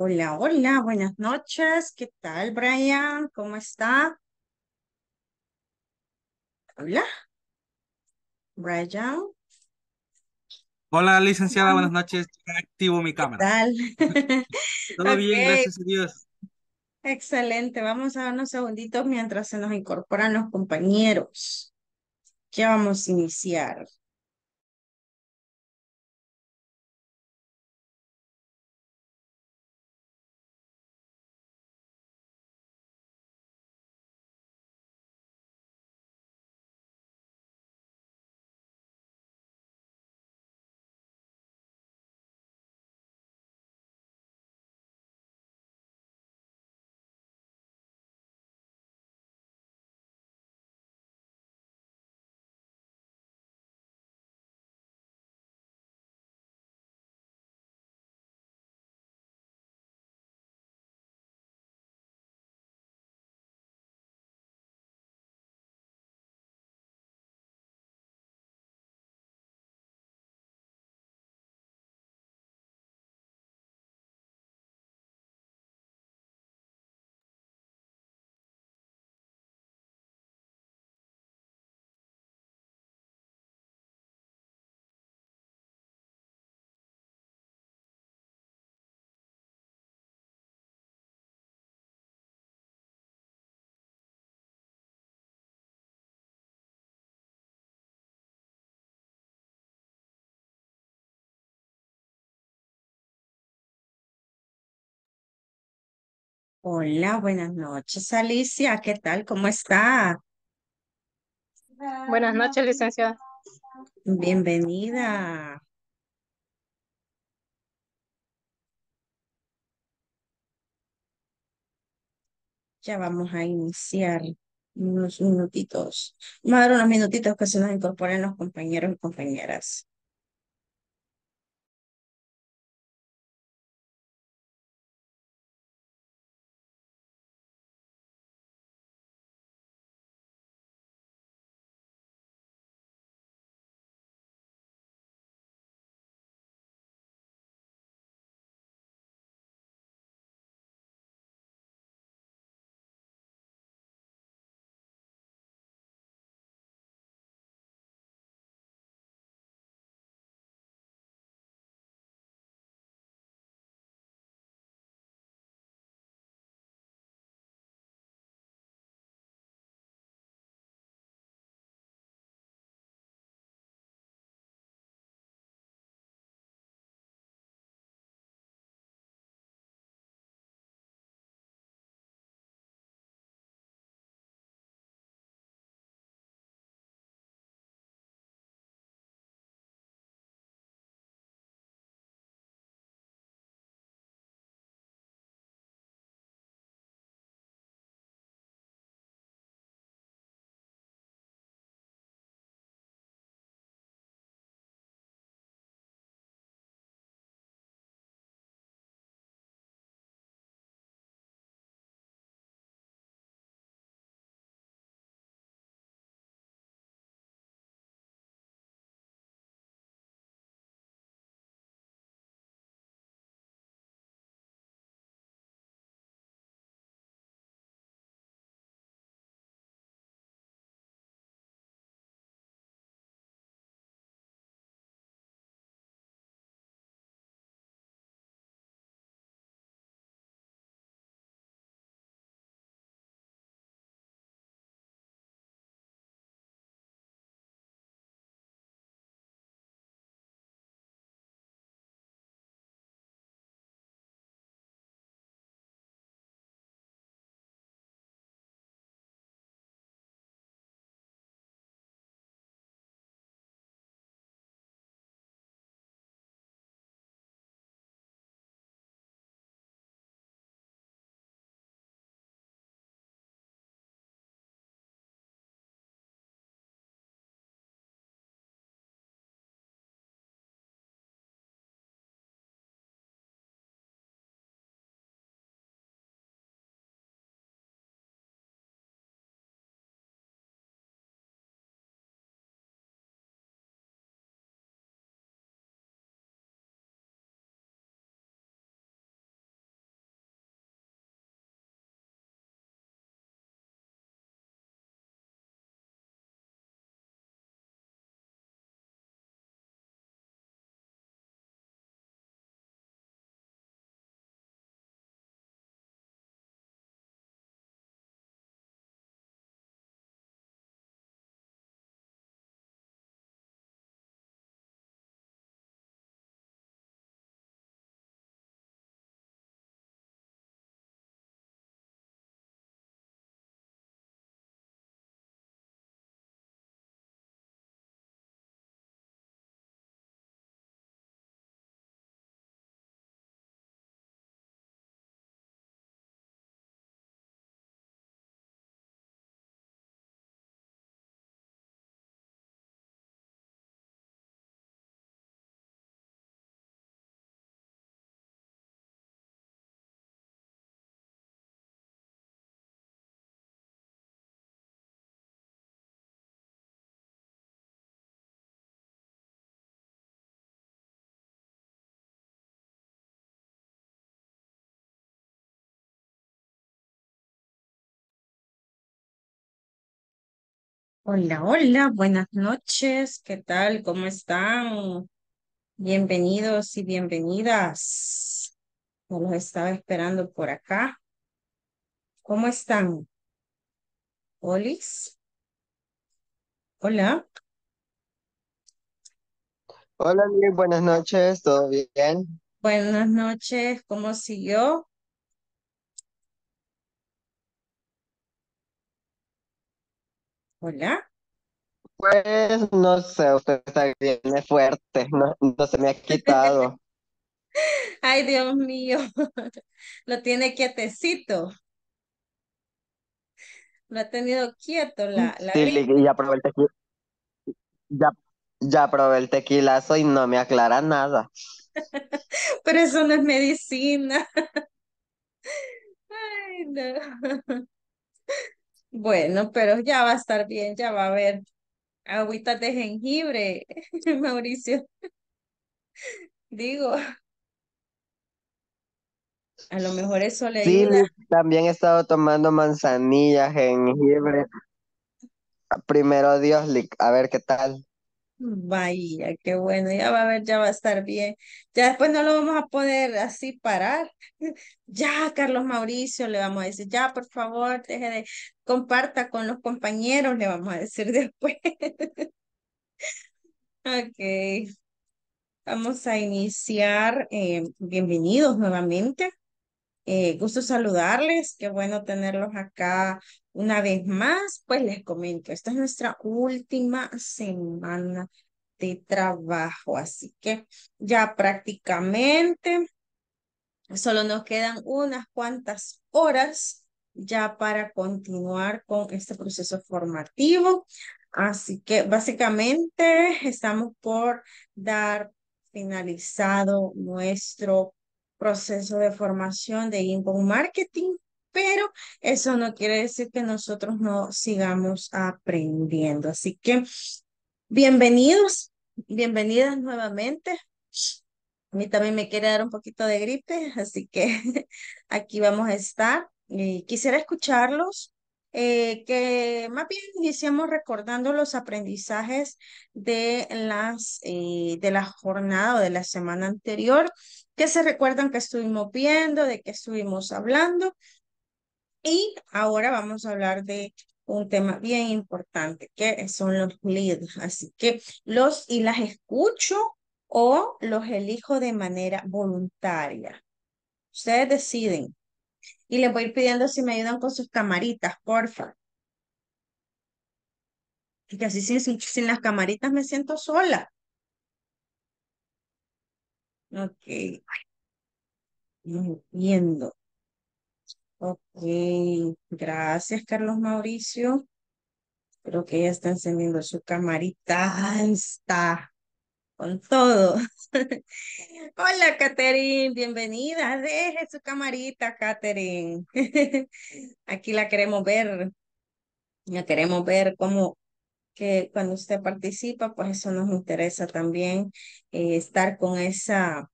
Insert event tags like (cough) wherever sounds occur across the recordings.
Hola, hola, buenas noches. ¿Qué tal, Brian? ¿Cómo está? Hola. Brian. Hola, licenciada, buenas noches. Activo mi cámara. ¿Qué tal? (laughs) Todo bien, gracias a Dios. Excelente, vamos a dar unos segunditos mientras se nos incorporan los compañeros. Ya vamos a iniciar. Hola, buenas noches, Alicia. ¿Qué tal? ¿Cómo está? Buenas noches, licenciada. Bienvenida. Ya vamos a iniciar unos minutitos. dar unos minutitos que se nos incorporen los compañeros y compañeras. Hola, hola, buenas noches, ¿qué tal? ¿Cómo están? Bienvenidos y bienvenidas. los estaba esperando por acá. ¿Cómo están? Olis. Hola. Hola, buenas noches, ¿todo bien? Buenas noches, ¿cómo siguió? Hola. Pues no sé, usted está bien fuerte, no, se me ha quitado. (laughs) Ay, Dios mío, (laughs) lo tiene quietecito. Lo ha tenido quieto la, la sí, ya probé el tequila. Ya, ya probé el tequilazo y no me aclara nada. (laughs) Pero eso no es medicina. Ay, no. Bueno, pero ya va a estar bien, ya va a haber agüitas de jengibre, (laughs) Mauricio. Digo, a lo mejor eso le Sí, también he estado tomando manzanilla, jengibre. Primero Dios, a ver qué tal vaya qué bueno, ya va a ver, ya va a estar bien. Ya después no lo vamos a poder así parar. (laughs) Ya, Carlos Mauricio, le vamos a decir, ya, por favor, deje de, comparta con los compañeros, le vamos a decir (laughs) después. ok, vamos a iniciar. Eh, bienvenidos nuevamente eh, gusto saludarles, qué bueno tenerlos acá una vez más. Pues les comento, esta es nuestra última semana de trabajo, así que ya prácticamente solo nos quedan unas cuantas horas ya para continuar con este proceso formativo. Así que básicamente estamos por dar finalizado nuestro proceso de formación de inbound marketing, pero eso no quiere decir que nosotros no sigamos aprendiendo. Así que bienvenidos, bienvenidas nuevamente. A mí también me quiere dar un poquito de gripe, así que (laughs) aquí vamos a estar. Y quisiera escucharlos eh, que más bien iniciamos recordando los aprendizajes de las eh, de la jornada o de la semana anterior, que se recuerdan que estuvimos viendo, de que estuvimos hablando. Y ahora vamos a hablar de un tema bien importante, que son los leads. Así que los y las escucho o los elijo de manera voluntaria. Ustedes deciden y les voy a ir pidiendo si me ayudan con sus camaritas, porfa. que así sin, sin, las camaritas me siento sola. Ok. Entiendo. Ok. Gracias, Carlos Mauricio. Creo que ya está encendiendo su camarita. Ahí está con todo. (laughs) Hola, Katherine. bienvenida. Deje su camarita, Katherine. (laughs) Aquí la queremos ver. La queremos ver cómo que cuando usted participa, pues eso nos interesa también eh, estar con esa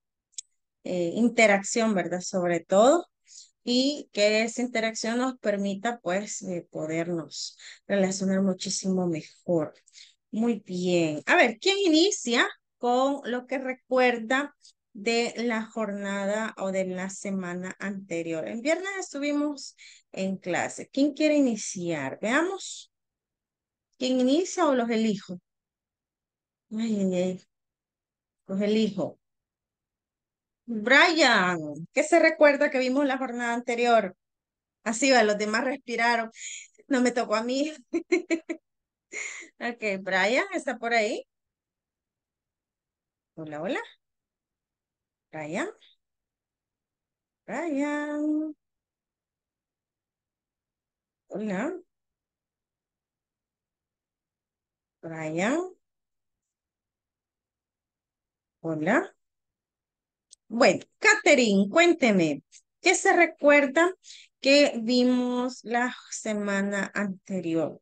eh, interacción, ¿verdad? Sobre todo y que esa interacción nos permita pues podernos relacionar muchísimo mejor. Muy bien. A ver, ¿quién inicia? con lo que recuerda de la jornada o de la semana anterior. En viernes estuvimos en clase. ¿Quién quiere iniciar? Veamos. ¿Quién inicia o los elijo? Los elijo. Brian, ¿qué se recuerda que vimos la jornada anterior? Así va, los demás respiraron. No me tocó a mí. (laughs) ok, Brian, ¿está por ahí? Hola, hola. Brian. Ryan, Hola. Ryan, Hola. Bueno, Catherine, cuénteme, ¿qué se recuerda que vimos la semana anterior?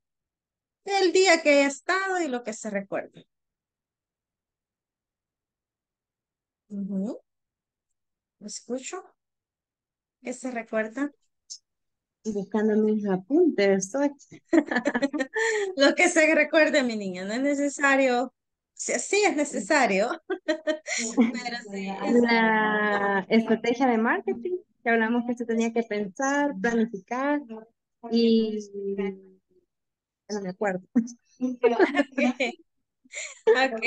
El día que he estado y lo que se recuerda. ¿Lo Escucho. ¿Qué se recuerda? Buscando mis apuntes, (laughs) (laughs) Lo que se recuerde, mi niña, no es necesario. Sí, sí es necesario, (laughs) Es... La estrategia de marketing, que hablamos que se tenía que pensar, planificar y... No me acuerdo. Ok,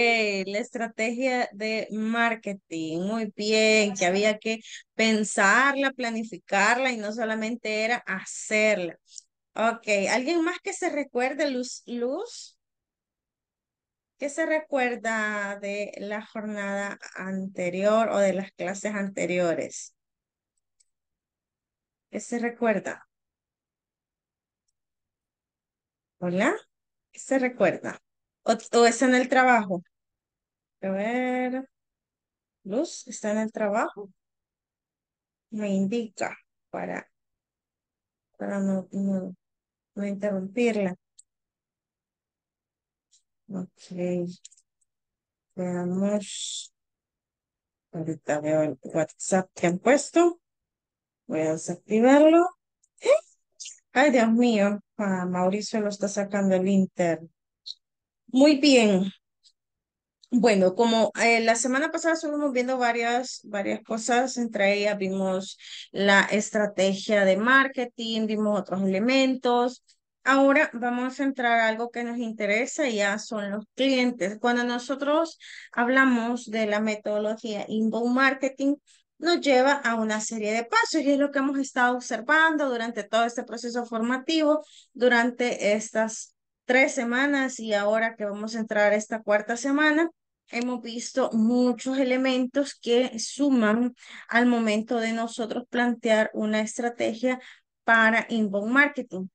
la estrategia de marketing, muy bien, que había que pensarla, planificarla y no solamente era hacerla. Ok, ¿alguien más que se recuerde, Luz? Luz? ¿Qué se recuerda de la jornada anterior o de las clases anteriores? ¿Qué se recuerda? ¿Hola? ¿Qué se recuerda? ¿O, o está en el trabajo? A ver. Luz, ¿está en el trabajo? Me indica para, para no, no, interrumpirla. Ok. Veamos. Ahorita veo el WhatsApp que han puesto. Voy a desactivarlo. ¡Eh! Ay, Dios mío. Ah, Mauricio lo está sacando el Inter. Muy bien. Bueno, como eh, la semana pasada estuvimos viendo varias, varias cosas, entre ellas vimos la estrategia de marketing, vimos otros elementos. Ahora vamos a entrar a algo que nos interesa y ya son los clientes. Cuando nosotros hablamos de la metodología inbound marketing, nos lleva a una serie de pasos y es lo que hemos estado observando durante todo este proceso formativo, durante estas tres semanas y ahora que vamos a entrar esta cuarta semana, hemos visto muchos elementos que suman al momento de nosotros plantear una estrategia para inbound marketing.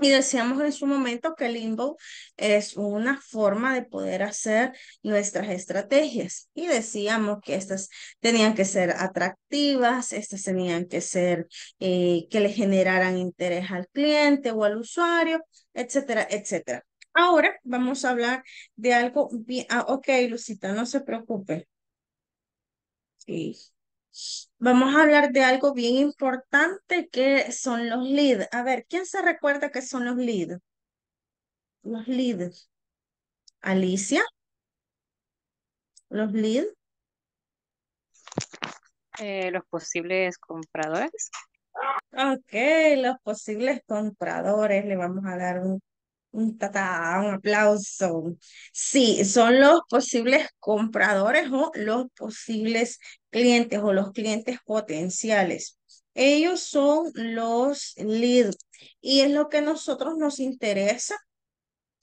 Y decíamos en su momento que el Limbo es una forma de poder hacer nuestras estrategias. Y decíamos que estas tenían que ser atractivas, estas tenían que ser eh, que le generaran interés al cliente o al usuario, etcétera, etcétera. Ahora vamos a hablar de algo bien. Ah, ok, Lucita, no se preocupe. Sí. Vamos a hablar de algo bien importante que son los leads. A ver, ¿quién se recuerda que son los leads? Los leads. Alicia. Los leads. Eh, los posibles compradores. Ok, los posibles compradores. Le vamos a dar un un un aplauso. Sí, son los posibles compradores o los posibles clientes o los clientes potenciales. Ellos son los leads y es lo que a nosotros nos interesa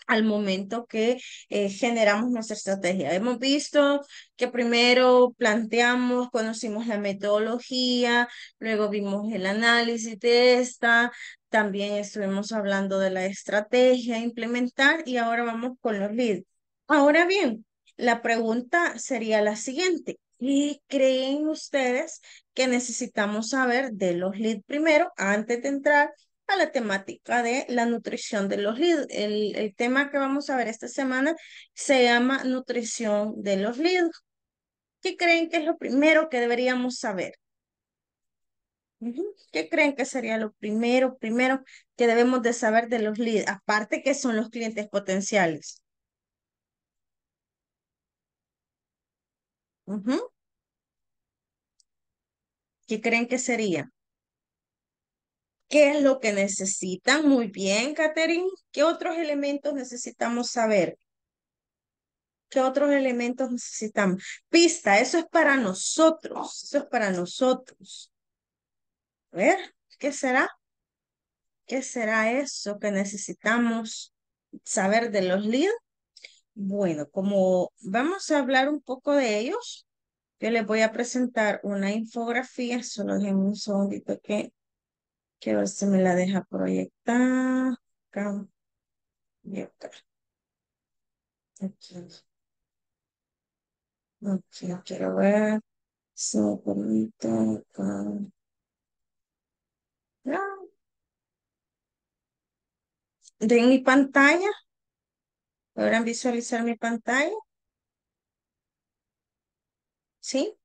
al momento que eh, generamos nuestra estrategia. Hemos visto que primero planteamos, conocimos la metodología, luego vimos el análisis de esta, también estuvimos hablando de la estrategia a implementar y ahora vamos con los leads. Ahora bien, la pregunta sería la siguiente. ¿Y creen ustedes que necesitamos saber de los leads primero antes de entrar a la temática de la nutrición de los leads. El, tema que vamos a ver esta semana se llama nutrición de los leads. ¿Qué creen que es lo primero que deberíamos saber? ¿Qué creen que sería lo primero, primero que debemos de saber de los leads? Aparte que son los clientes potenciales. ¿Qué creen que sería? qué es lo que necesitan. Muy bien, Catherine. ¿Qué otros elementos necesitamos saber? ¿Qué otros elementos necesitamos? Pista, eso es para nosotros. Eso es para nosotros. A ver, ¿qué será? ¿Qué será eso que necesitamos saber de los líderes? Bueno, como vamos a hablar un poco de ellos, yo les voy a presentar una infografía, solo en un segundito que Quiero ver si me la deja proyectar. Acá. Y acá. Aquí. quiero ver su me permite acá. No. De mi pantalla. ¿Podrán visualizar mi pantalla? ¿Sí?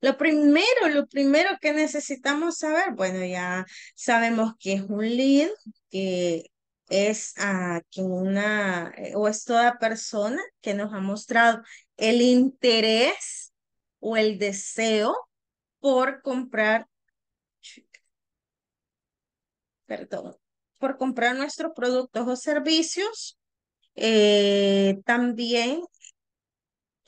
Lo primero, lo primero que necesitamos saber, bueno, ya sabemos que es un lead, que es a ah, una eh, o es toda persona que nos ha mostrado el interés o el deseo por comprar, perdón, por comprar nuestros productos o servicios. Eh, también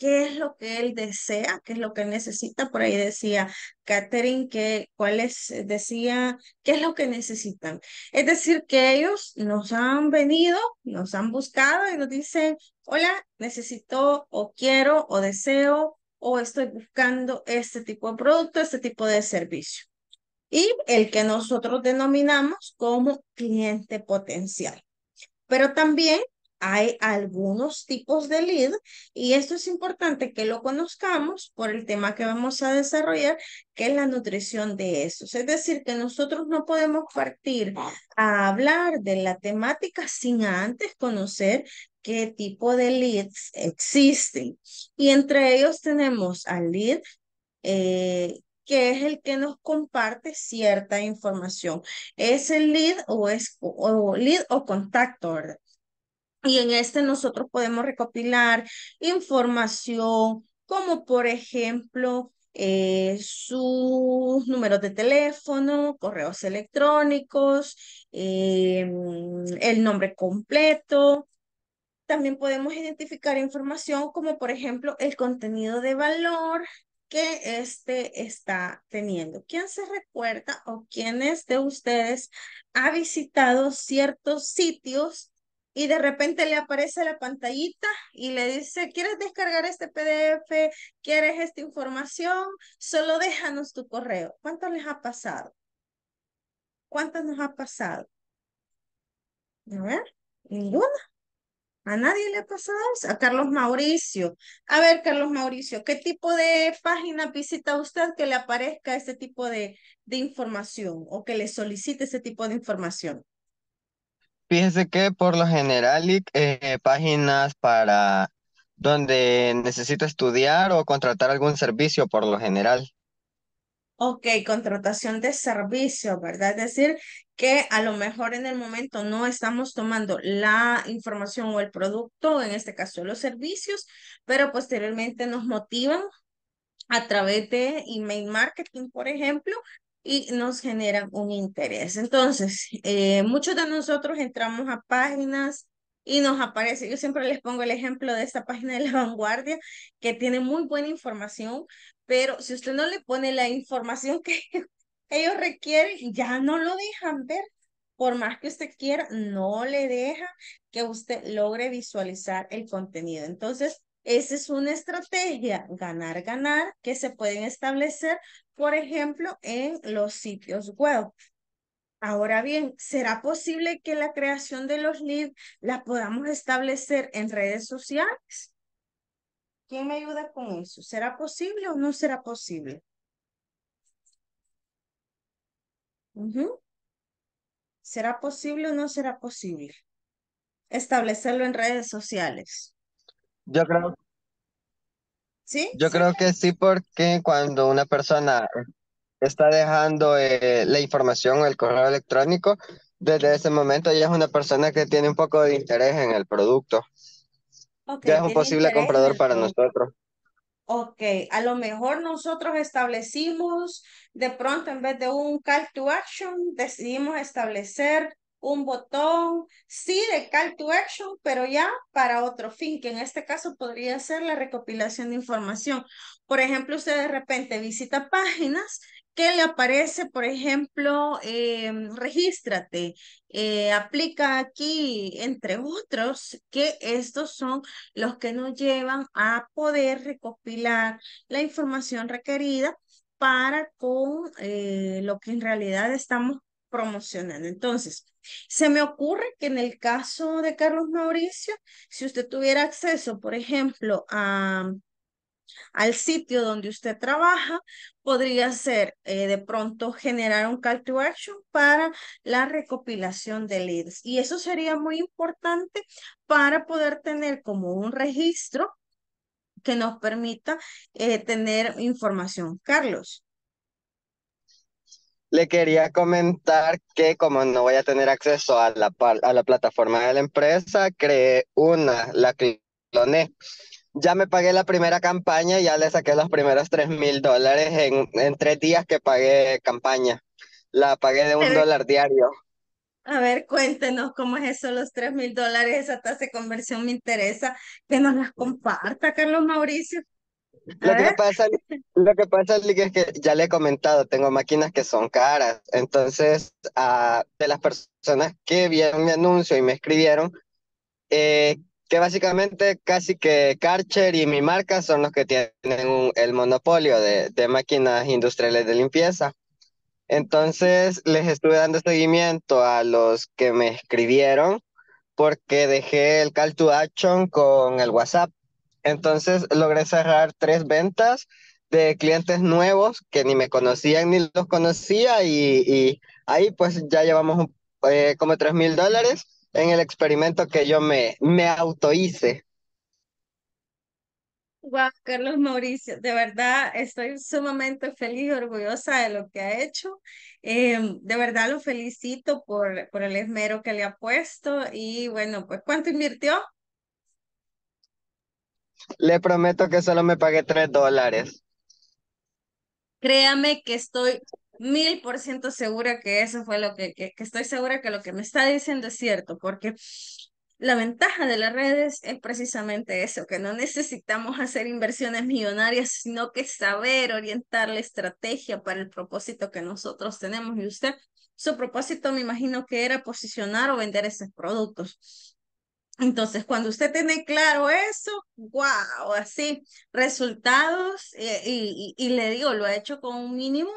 qué es lo que él desea, qué es lo que necesita. Por ahí decía Catherine que cuáles eh, decía qué es lo que necesitan. Es decir, que ellos nos han venido, nos han buscado y nos dicen, hola, necesito o quiero o deseo o estoy buscando este tipo de producto, este tipo de servicio. Y el que nosotros denominamos como cliente potencial. Pero también hay algunos tipos de lead y esto es importante que lo conozcamos por el tema que vamos a desarrollar, que es la nutrición de esos Es decir, que nosotros no podemos partir a hablar de la temática sin antes conocer qué tipo de leads existen. Y entre ellos tenemos al lead eh, que es el que nos comparte cierta información. Es el lead o es o lead o contacto, y en este nosotros podemos recopilar información como por ejemplo eh, sus números de teléfono, correos electrónicos, eh, el nombre completo. También podemos identificar información como por ejemplo el contenido de valor que éste está teniendo. ¿Quién se recuerda o quiénes de ustedes ha visitado ciertos sitios y de repente le aparece la pantallita y le dice, ¿quieres descargar este PDF? ¿Quieres esta información? Solo déjanos tu correo. ¿Cuánto les ha pasado? ¿Cuánto nos ha pasado? A ver, ninguna. ¿A nadie le ha pasado A Carlos Mauricio. A ver, Carlos Mauricio, ¿qué tipo de página visita usted que le aparezca este tipo de, de información o que le solicite este tipo de información? Fíjese que por lo general, eh, páginas para donde necesito estudiar o contratar algún servicio por lo general. Ok, contratación de servicio, ¿verdad? Es decir, que a lo mejor en el momento no estamos tomando la información o el producto, en este caso los servicios, pero posteriormente nos motivan a través de email marketing, por ejemplo, y nos generan un interés. Entonces, eh, muchos de nosotros entramos a páginas y nos aparece, yo siempre les pongo el ejemplo de esta página de la (laughs) vanguardia que tiene muy buena información, pero si usted no le pone la información que (laughs) ellos requieren, ya no lo dejan ver. Por más que usted quiera, no le deja que usted logre visualizar el contenido. Entonces, esa es una estrategia ganar, ganar, que se pueden establecer por ejemplo, en los sitios web. Ahora bien, ¿será posible que la creación de los leads la podamos establecer en redes sociales? ¿Quién me ayuda con eso? ¿Será posible o no será posible? ¿Será posible o no será posible establecerlo en redes sociales? Yo creo yo creo que sí, porque cuando una persona está dejando eh, la información o el correo electrónico, desde ese momento ella es una persona que tiene un poco de interés en el producto. Okay, es un posible comprador para nosotros. Ok, a lo mejor nosotros establecimos, de pronto en vez de un call to action, decidimos establecer un botón, sí, de call to action, pero ya para otro fin, que en este caso podría ser la recopilación de información. Por ejemplo, usted de repente visita páginas que le aparece, por ejemplo, em, regístrate, eh, aplica aquí, entre otros, que estos son los que nos llevan a poder recopilar la información requerida para con eh, lo que en realidad estamos promocionando. Entonces, se me ocurre que en el caso de Carlos Mauricio, si usted tuviera acceso, por ejemplo, a, al sitio donde usted trabaja, podría ser eh, de pronto generar un call to action para la recopilación de leads. Y eso sería muy importante para poder tener como un registro que nos permita eh, tener información. Carlos le quería comentar que como no voy a tener acceso a la, a la plataforma de la empresa, creé una, la cloné. Ya me pagué la primera campaña, y ya le saqué los primeros 3 mil dólares en, en, tres días que pagué campaña. La pagué de un dólar diario. A ver, cuéntenos cómo es eso, los 3 mil dólares, esa tasa de conversión me interesa. Que nos las comparta, Carlos Mauricio. Lo que, ¿Eh? pasa, lo que pasa, es que ya le he comentado, tengo máquinas que son caras. Entonces, a de las personas que vieron mi anuncio y me escribieron, eh, que básicamente casi que Karcher y mi marca son los que tienen el monopolio de, de máquinas industriales de limpieza. Entonces, les estuve dando seguimiento a los que me escribieron porque dejé el call to action con el WhatsApp entonces logré cerrar tres ventas de clientes nuevos que ni me conocían ni los conocía y, ahí pues ya llevamos eh, como 3 mil dólares en el experimento que yo me, me auto hice. Guau, Carlos Mauricio, de verdad estoy sumamente feliz y orgullosa de lo que ha hecho. Em, de verdad lo felicito por, por el esmero que le ha puesto y bueno, pues ¿cuánto invirtió? Le prometo que solo me pagué tres dólares. Créame que estoy mil por ciento segura que eso fue lo que, que estoy segura que lo que me está diciendo es cierto, porque la ventaja de las redes es precisamente eso, que no necesitamos hacer inversiones millonarias, sino que saber orientar la estrategia para el propósito que nosotros tenemos. Y usted, su propósito me imagino que era posicionar o vender esos productos. Entonces, cuando usted tiene claro eso, wow, así, resultados, eh, y, le digo, lo ha hecho con un mínimo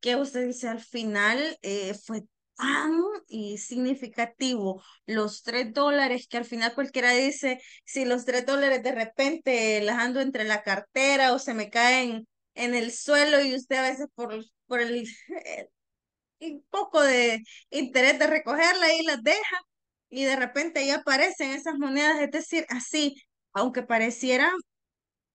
que usted dice al final eh, fue tan y significativo. Los tres dólares que al final cualquiera dice, si los tres dólares de repente las ando entre la cartera o se me caen en el suelo y usted a veces por, por el, (laughs) el poco de interés de recogerla y las deja y de repente ahí aparecen esas monedas, es decir, así, aunque pareciera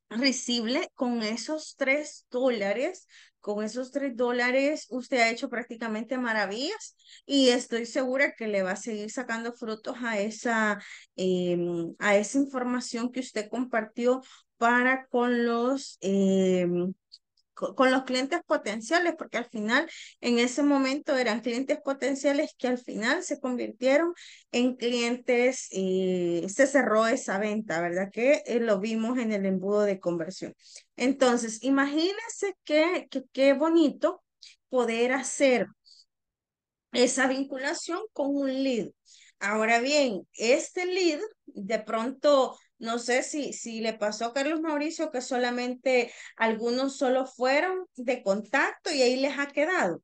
risible, con esos tres dólares, con esos tres dólares usted ha hecho prácticamente maravillas y estoy segura que le va a seguir sacando frutos a esa, em, a esa información que usted compartió para con los... Em, con los clientes potenciales, porque al final en ese momento eran clientes potenciales que al final se convirtieron en clientes y se cerró esa venta, ¿verdad? Que eh, lo vimos en el embudo de conversión. Entonces, imagínense qué qué bonito poder hacer esa vinculación con un lead. Ahora bien, este lead de pronto no sé si, si le pasó a Carlos Mauricio que solamente algunos solo fueron de contacto y ahí les ha quedado.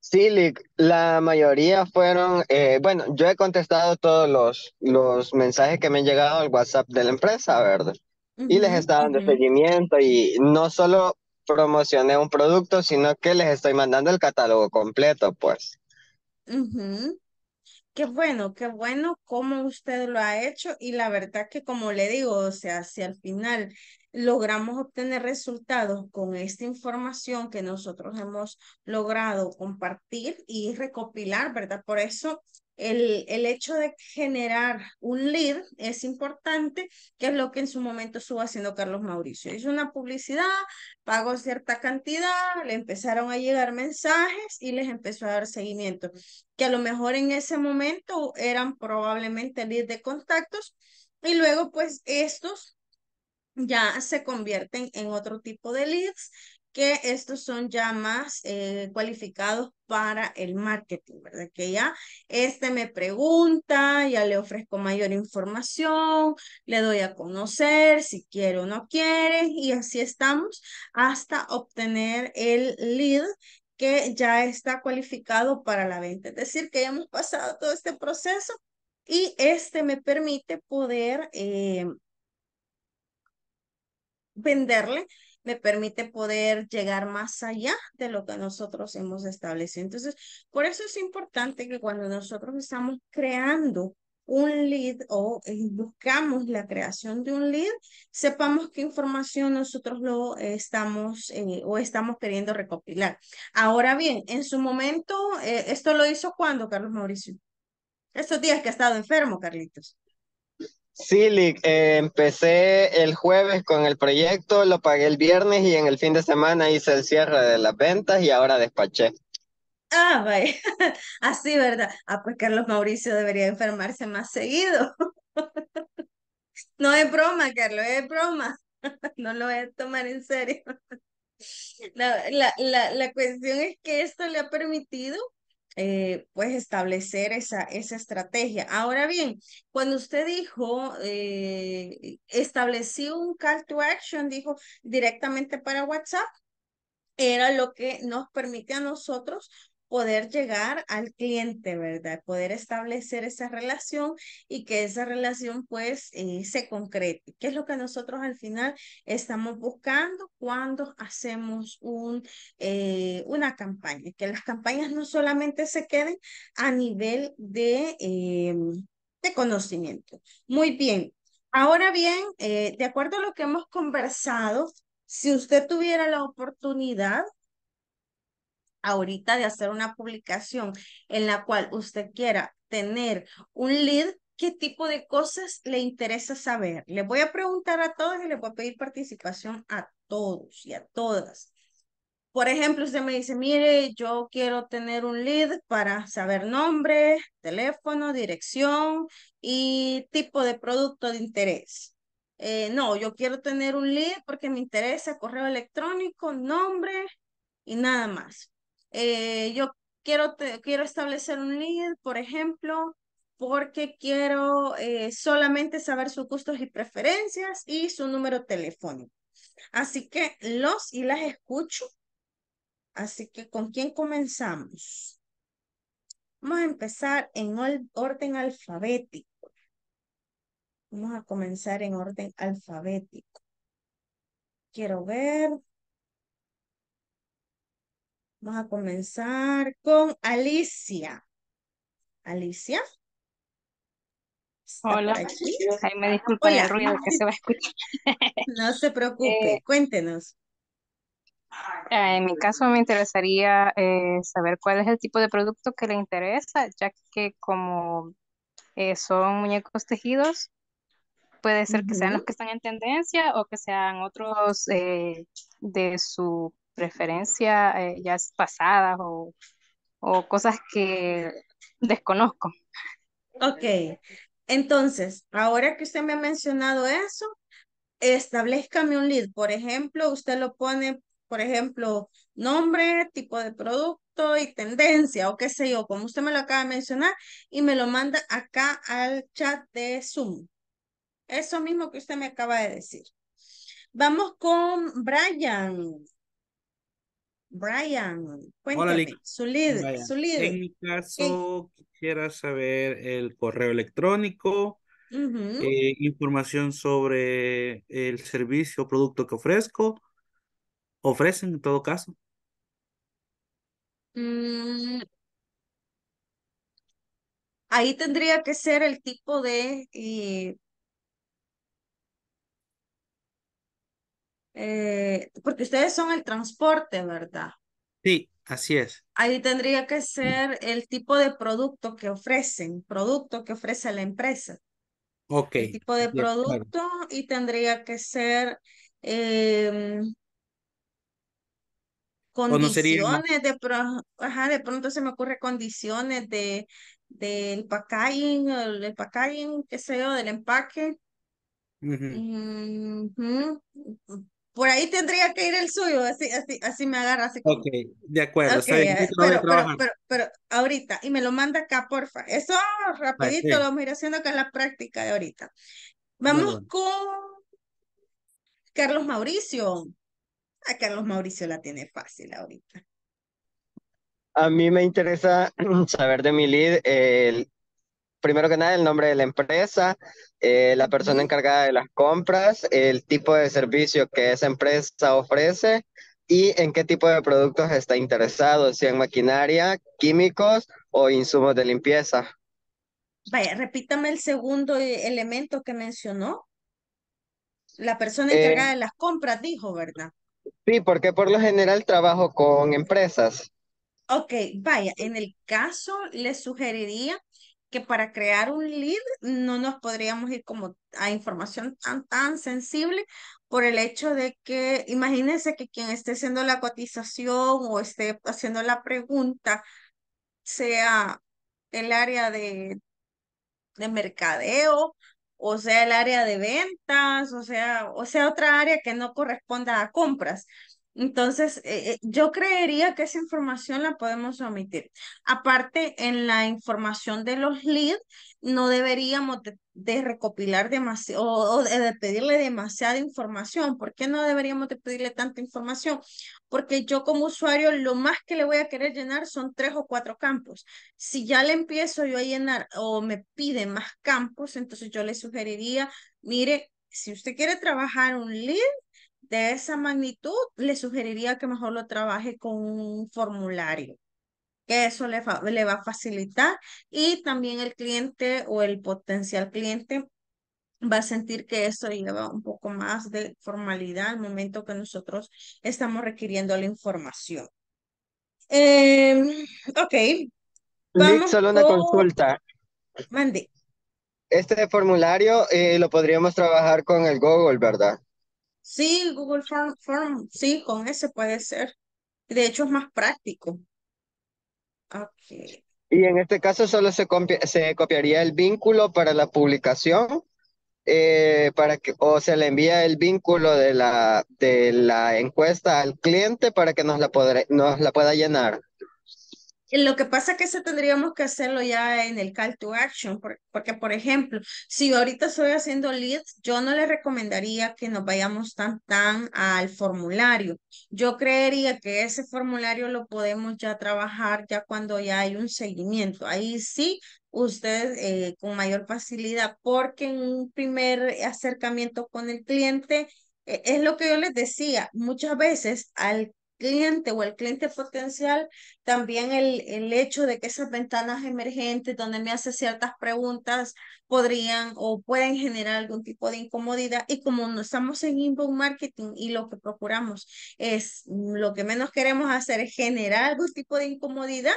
Sí, la mayoría fueron, eh, bueno, yo he contestado todos los, los mensajes que me han llegado al WhatsApp de la empresa, ¿verdad? y les estaba dando seguimiento y no solo promocioné un producto, sino que les estoy mandando el catálogo completo, pues. Qué bueno, qué bueno cómo usted lo ha hecho y la verdad que como le digo, o sea, si al final logramos obtener resultados con esta información que nosotros hemos logrado compartir y recopilar, ¿verdad? Por eso el, hecho de generar un lead es importante, que es lo que en su momento estuvo haciendo Carlos Mauricio. Hizo una publicidad, pagó cierta cantidad, le empezaron a llegar mensajes y les empezó a dar seguimiento, que a lo mejor en ese momento eran probablemente leads de contactos y luego pues estos ya se convierten en otro tipo de leads que estos son ya más eh, cualificados para el marketing, ¿verdad? Que ya este me pregunta, ya le ofrezco mayor información, le doy a conocer si quiere o no quiere, y así estamos hasta obtener el lead que ya está cualificado para la venta. Es decir, que ya hemos pasado todo este proceso y este me permite poder eh, venderle me permite poder llegar más allá de lo que nosotros hemos establecido. Entonces, por eso es importante que cuando nosotros estamos creando un lead o eh, buscamos la creación de un lead, sepamos qué información nosotros lo estamos eh, o estamos queriendo recopilar. Ahora bien, en su momento, eh, ¿esto lo hizo cuando Carlos Mauricio? Estos días que ha estado enfermo, Carlitos. Sí, Lick, eh, empecé el jueves con el proyecto, lo pagué el viernes y en el fin de semana hice el cierre de las ventas y ahora despaché. Ah, vaya, así, (laughs) ah, ¿verdad? Ah, pues Carlos Mauricio debería enfermarse más seguido. (laughs) No es broma, Carlos, es broma. (laughs) No lo voy a tomar en serio. la cuestión es que esto le ha permitido eh, pues establecer esa, esa estrategia. Ahora bien, cuando usted dijo, eh, estableció un call to action, dijo directamente para WhatsApp, era lo que nos permite a nosotros poder llegar al cliente, ¿verdad? Poder establecer esa relación y que esa relación pues eh, se concrete, ¿Qué es lo que nosotros al final estamos buscando cuando hacemos un, eh, una campaña, que las campañas no solamente se queden a nivel de, eh, de conocimiento. Muy bien. Ahora bien, de acuerdo a lo que hemos conversado, si usted tuviera la oportunidad ahorita de hacer una publicación en la cual usted quiera tener un lead, ¿qué tipo de cosas le interesa saber? Le voy a preguntar a todos y le voy a pedir participación a todos y a todas. Por ejemplo, usted me dice, mire, yo quiero tener un lead para saber nombre, teléfono, dirección y tipo de producto de interés. Eh, no, yo quiero tener un lead porque me interesa correo electrónico, nombre y nada más. Eh, yo quiero, quiero establecer un lead por ejemplo, porque quiero eh, solamente saber sus gustos y preferencias y su número telefónico. Así que los y las escucho. Así que, ¿con quién comenzamos? Vamos a empezar en orden alfabético. Vamos a comenzar en orden alfabético. Quiero ver. Vamos a comenzar con Alicia. Alicia. Hola. me ah, disculpa el ruido que se va a escuchar. (laughs) No se preocupe, eh, cuéntenos. Eh, en mi caso me interesaría eh, saber cuál es el tipo de producto que le interesa, ya que como son muñecos tejidos, puede ser que sean los que están en tendencia o que sean otros de su preferencias eh, ya pasadas o, o cosas que desconozco. Ok, entonces, ahora que usted me ha mencionado eso, establezcame un lead. Por ejemplo, usted lo pone, por ejemplo, nombre, tipo de producto y tendencia o qué sé yo, como usted me lo acaba de mencionar, y me lo manda acá al chat de Zoom. Eso mismo que usted me acaba de decir. Vamos con Brian. Brian, cuéntame, su líder, En mi caso, quisiera saber el correo electrónico, eh, información sobre el servicio o producto que ofrezco, ofrecen en todo caso. Mm. Ahí tendría que ser el tipo de eh, Eh, porque ustedes son el transporte, ¿verdad? Sí, así es. Ahí tendría que ser el tipo de producto que ofrecen, producto que ofrece la empresa. Ok. tipo de producto y tendría que ser eh, condiciones de, de pronto se me ocurre condiciones de del packaging, el packaging, qué sé yo, del empaque. mhm por ahí tendría que ir el suyo, así, así, me agarra. Ok, de acuerdo. Pero, pero, ahorita, y me lo manda acá, porfa. Eso rapidito, lo vamos a ir haciendo acá en la práctica de ahorita. Vamos con Carlos Mauricio. A Carlos Mauricio la tiene fácil ahorita. A mí me interesa (clears throat) saber de mi lead, el, primero que nada, el nombre de la empresa, eh, la persona encargada de las compras, el tipo de servicio que esa empresa ofrece y en qué tipo de productos está interesado, si en maquinaria, químicos o insumos de limpieza. Vaya, repítame el segundo eh, elemento que mencionó. La persona eh, encargada de las compras dijo, ¿verdad? Sí, porque por lo general trabajo con empresas. Ok, vaya, en el caso le sugeriría que para crear un lead no nos podríamos ir como a información tan, tan sensible por el hecho de que imagínense que quien esté haciendo la cotización o esté haciendo la pregunta sea el área de, de mercadeo o sea el área de ventas, o sea, o sea otra área que no corresponda a compras. Entonces, eh, eh, yo creería que esa información la podemos omitir. Aparte, en la información de los leads, no deberíamos de, recopilar demasiado o de, pedirle demasiada información. ¿Por qué no deberíamos de pedirle tanta información? Porque yo como usuario lo más que le voy a querer llenar son tres o cuatro campos. Si ya le empiezo yo a llenar o me pide más campos, entonces yo le sugeriría, mire, si usted quiere trabajar un lead, de esa magnitud, le sugeriría que mejor lo trabaje con un formulario, que eso le, le va a facilitar y también el cliente o el potencial cliente va a sentir que eso lleva un poco más de formalidad al momento que nosotros estamos requiriendo la información. Em, ok. Vamos solo una consulta. Mande. Este formulario eh, lo podríamos trabajar con el Google, ¿verdad? Sí, Google Form, sí, con ese puede ser. De hecho, es más práctico. Y en este caso solo se, se copiaría el vínculo para la publicación eh, para que, o se le envía el vínculo de la, de la encuesta al cliente para que nos la, nos la pueda llenar. Lo que pasa es que eso tendríamos que hacerlo ya en el call to action, porque, por ejemplo, si ahorita estoy haciendo leads, yo no le recomendaría que nos vayamos tan, tan al formulario. Yo creería que ese formulario lo podemos ya trabajar ya cuando ya hay un seguimiento. Ahí sí, usted eh, con mayor facilidad, porque en un primer acercamiento con el cliente, eh, es lo que yo les decía, muchas veces al cliente o el cliente potencial, también el, el hecho de que esas ventanas emergentes donde me hace ciertas preguntas podrían o pueden generar algún tipo de incomodidad. Y como no estamos en inbound marketing y lo que procuramos es, lo que menos queremos hacer es generar algún tipo de incomodidad,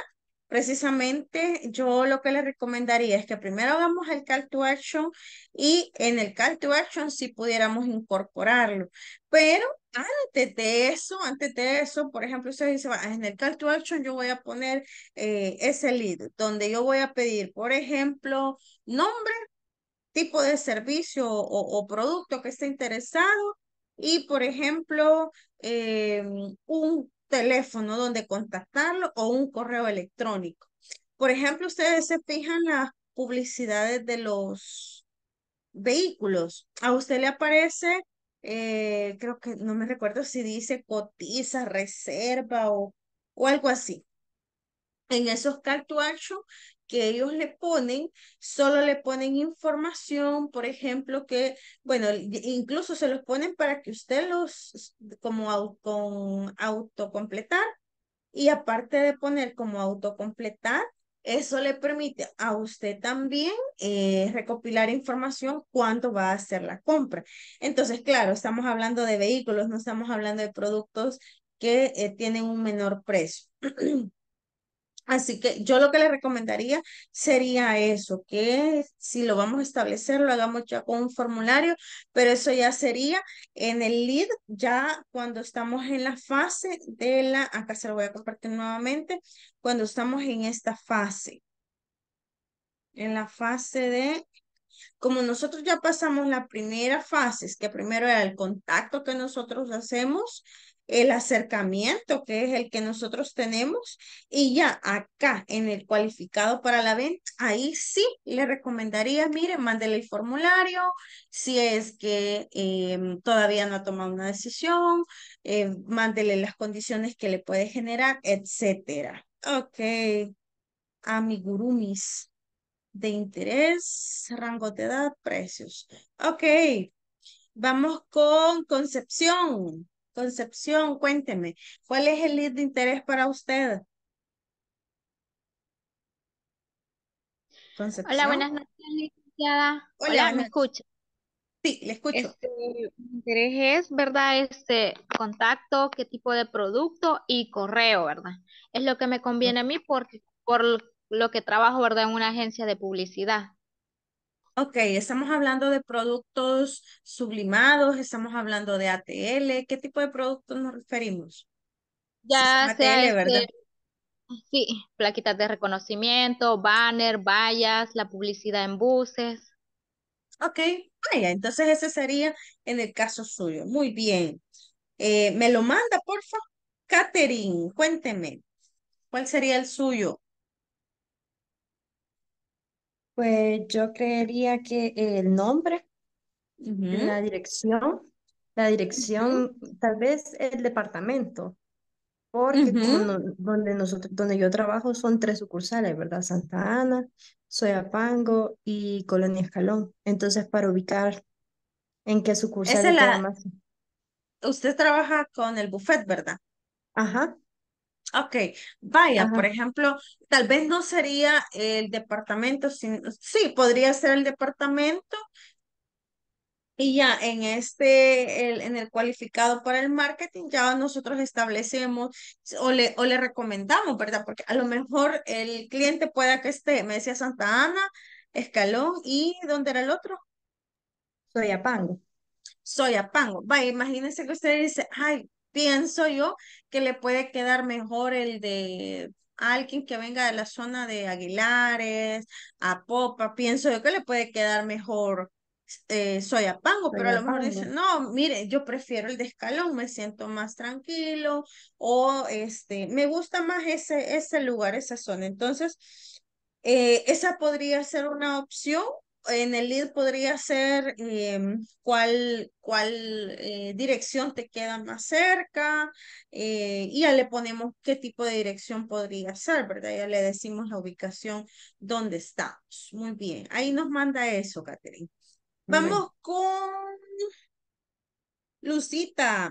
Precisamente yo lo que les recomendaría es que primero hagamos el call to action y en el call to action si pudiéramos incorporarlo. Pero antes de eso, antes de eso, por ejemplo, usted dice, en el call to action yo voy a poner eh, ese lead donde yo voy a pedir, por ejemplo, nombre, tipo de servicio o, producto que esté interesado y, por ejemplo, em, un teléfono donde contactarlo o un correo electrónico. Por ejemplo, ustedes se fijan las publicidades de los vehículos. A usted le aparece, eh, creo que no me recuerdo si dice cotiza, reserva o, o algo así. En esos call que ellos le ponen, solo le ponen información, por ejemplo, que, bueno, incluso se los ponen para que usted los, como con autocompletar, y aparte de poner como autocompletar, eso le permite a usted también eh, recopilar información cuánto va a hacer la compra. Entonces, claro, estamos hablando de vehículos, no estamos hablando de productos que eh, tienen un menor precio. (clears throat) Así que yo lo que le recomendaría sería eso, que si lo vamos a establecer, lo hagamos ya con un formulario, pero eso ya sería en el lead, ya cuando estamos en la fase de la, acá se lo voy a compartir nuevamente, cuando estamos en esta fase, en la fase de, como nosotros ya pasamos la primera fase, que primero era el contacto que nosotros hacemos, el acercamiento que es el que nosotros tenemos y ya acá en el cualificado para la venta, ahí sí le recomendaría, miren, mándele el formulario, si es que em, todavía no ha tomado una decisión, eh, mándele las condiciones que le puede generar, etcétera. Ok, amigurumis de interés, rango de edad, precios. Ok, vamos con Concepción. Concepción, cuénteme, ¿cuál es el lead de interés para usted? Hola, buenas noches, licenciada. Hola, ¿me escucha? Sí, le escucho. Este, mi interés es, ¿verdad? Este contacto, qué tipo de producto y correo, ¿verdad? Es lo que me conviene a mí porque por lo que trabajo, ¿verdad? En una agencia de publicidad. Ok, estamos hablando de productos sublimados, estamos hablando de ATL. ¿Qué tipo de productos nos referimos? Ya ATL, ¿verdad? Este, sí, plaquitas de reconocimiento, banner, vallas, la publicidad en buses. Ok, vaya, entonces ese sería en el caso suyo. Muy bien. Eh, ¿Me lo manda, por favor? Katherine, cuénteme, ¿cuál sería el suyo? Pues yo creería que el nombre, la dirección, la dirección, tal vez el departamento, porque donde nosotros, donde yo trabajo son tres sucursales, ¿verdad? Santa Ana, Soyapango y Colonia Escalón. Entonces, para ubicar en qué sucursal más. usted trabaja con el buffet, ¿verdad? Ajá. Ok, vaya, por ejemplo, tal vez no sería el departamento, sí, podría ser el departamento y ya en este, el, en el cualificado para el marketing, ya nosotros establecemos o le, o le recomendamos, ¿verdad? Porque a lo mejor el cliente pueda que esté, me decía Santa Ana, Escalón y ¿dónde era el otro? soy soy Apango. Vaya, imagínense que usted dice, ay, pienso yo que le puede quedar mejor el de alguien que venga de la zona de Aguilares, a Popa, pienso yo que le puede quedar mejor eh, Soyapango, pero a lo mejor dice, no, mire, yo prefiero el de Escalón, me siento más tranquilo, o este, me gusta más ese, ese lugar, esa zona. Entonces, eh, esa podría ser una opción en el lead podría ser em, cuál, cuál eh, dirección te queda más cerca eh, y ya le ponemos qué tipo de dirección podría ser, ¿verdad? Ya le decimos la ubicación donde estamos. Muy bien, ahí nos manda eso, Catherine. Vamos con Lucita.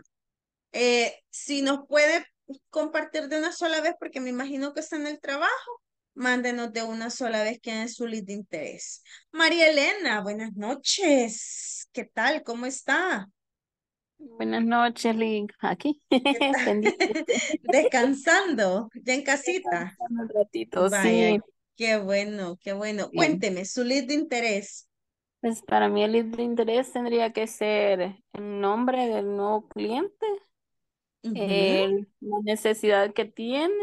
Eh, si nos puede compartir de una sola vez, porque me imagino que está en el trabajo, Mándenos de una sola vez quién es su lead de interés. María Elena, buenas noches. ¿Qué tal? ¿Cómo está? Buenas noches, Link. Aquí. (laughs) (laughs) Descansando, ya en casita. un ratito, sí. Qué bueno, qué bueno. Cuénteme, su lead de interés. Pues para mí el lead de interés tendría que ser el nombre del nuevo cliente, la necesidad que tiene,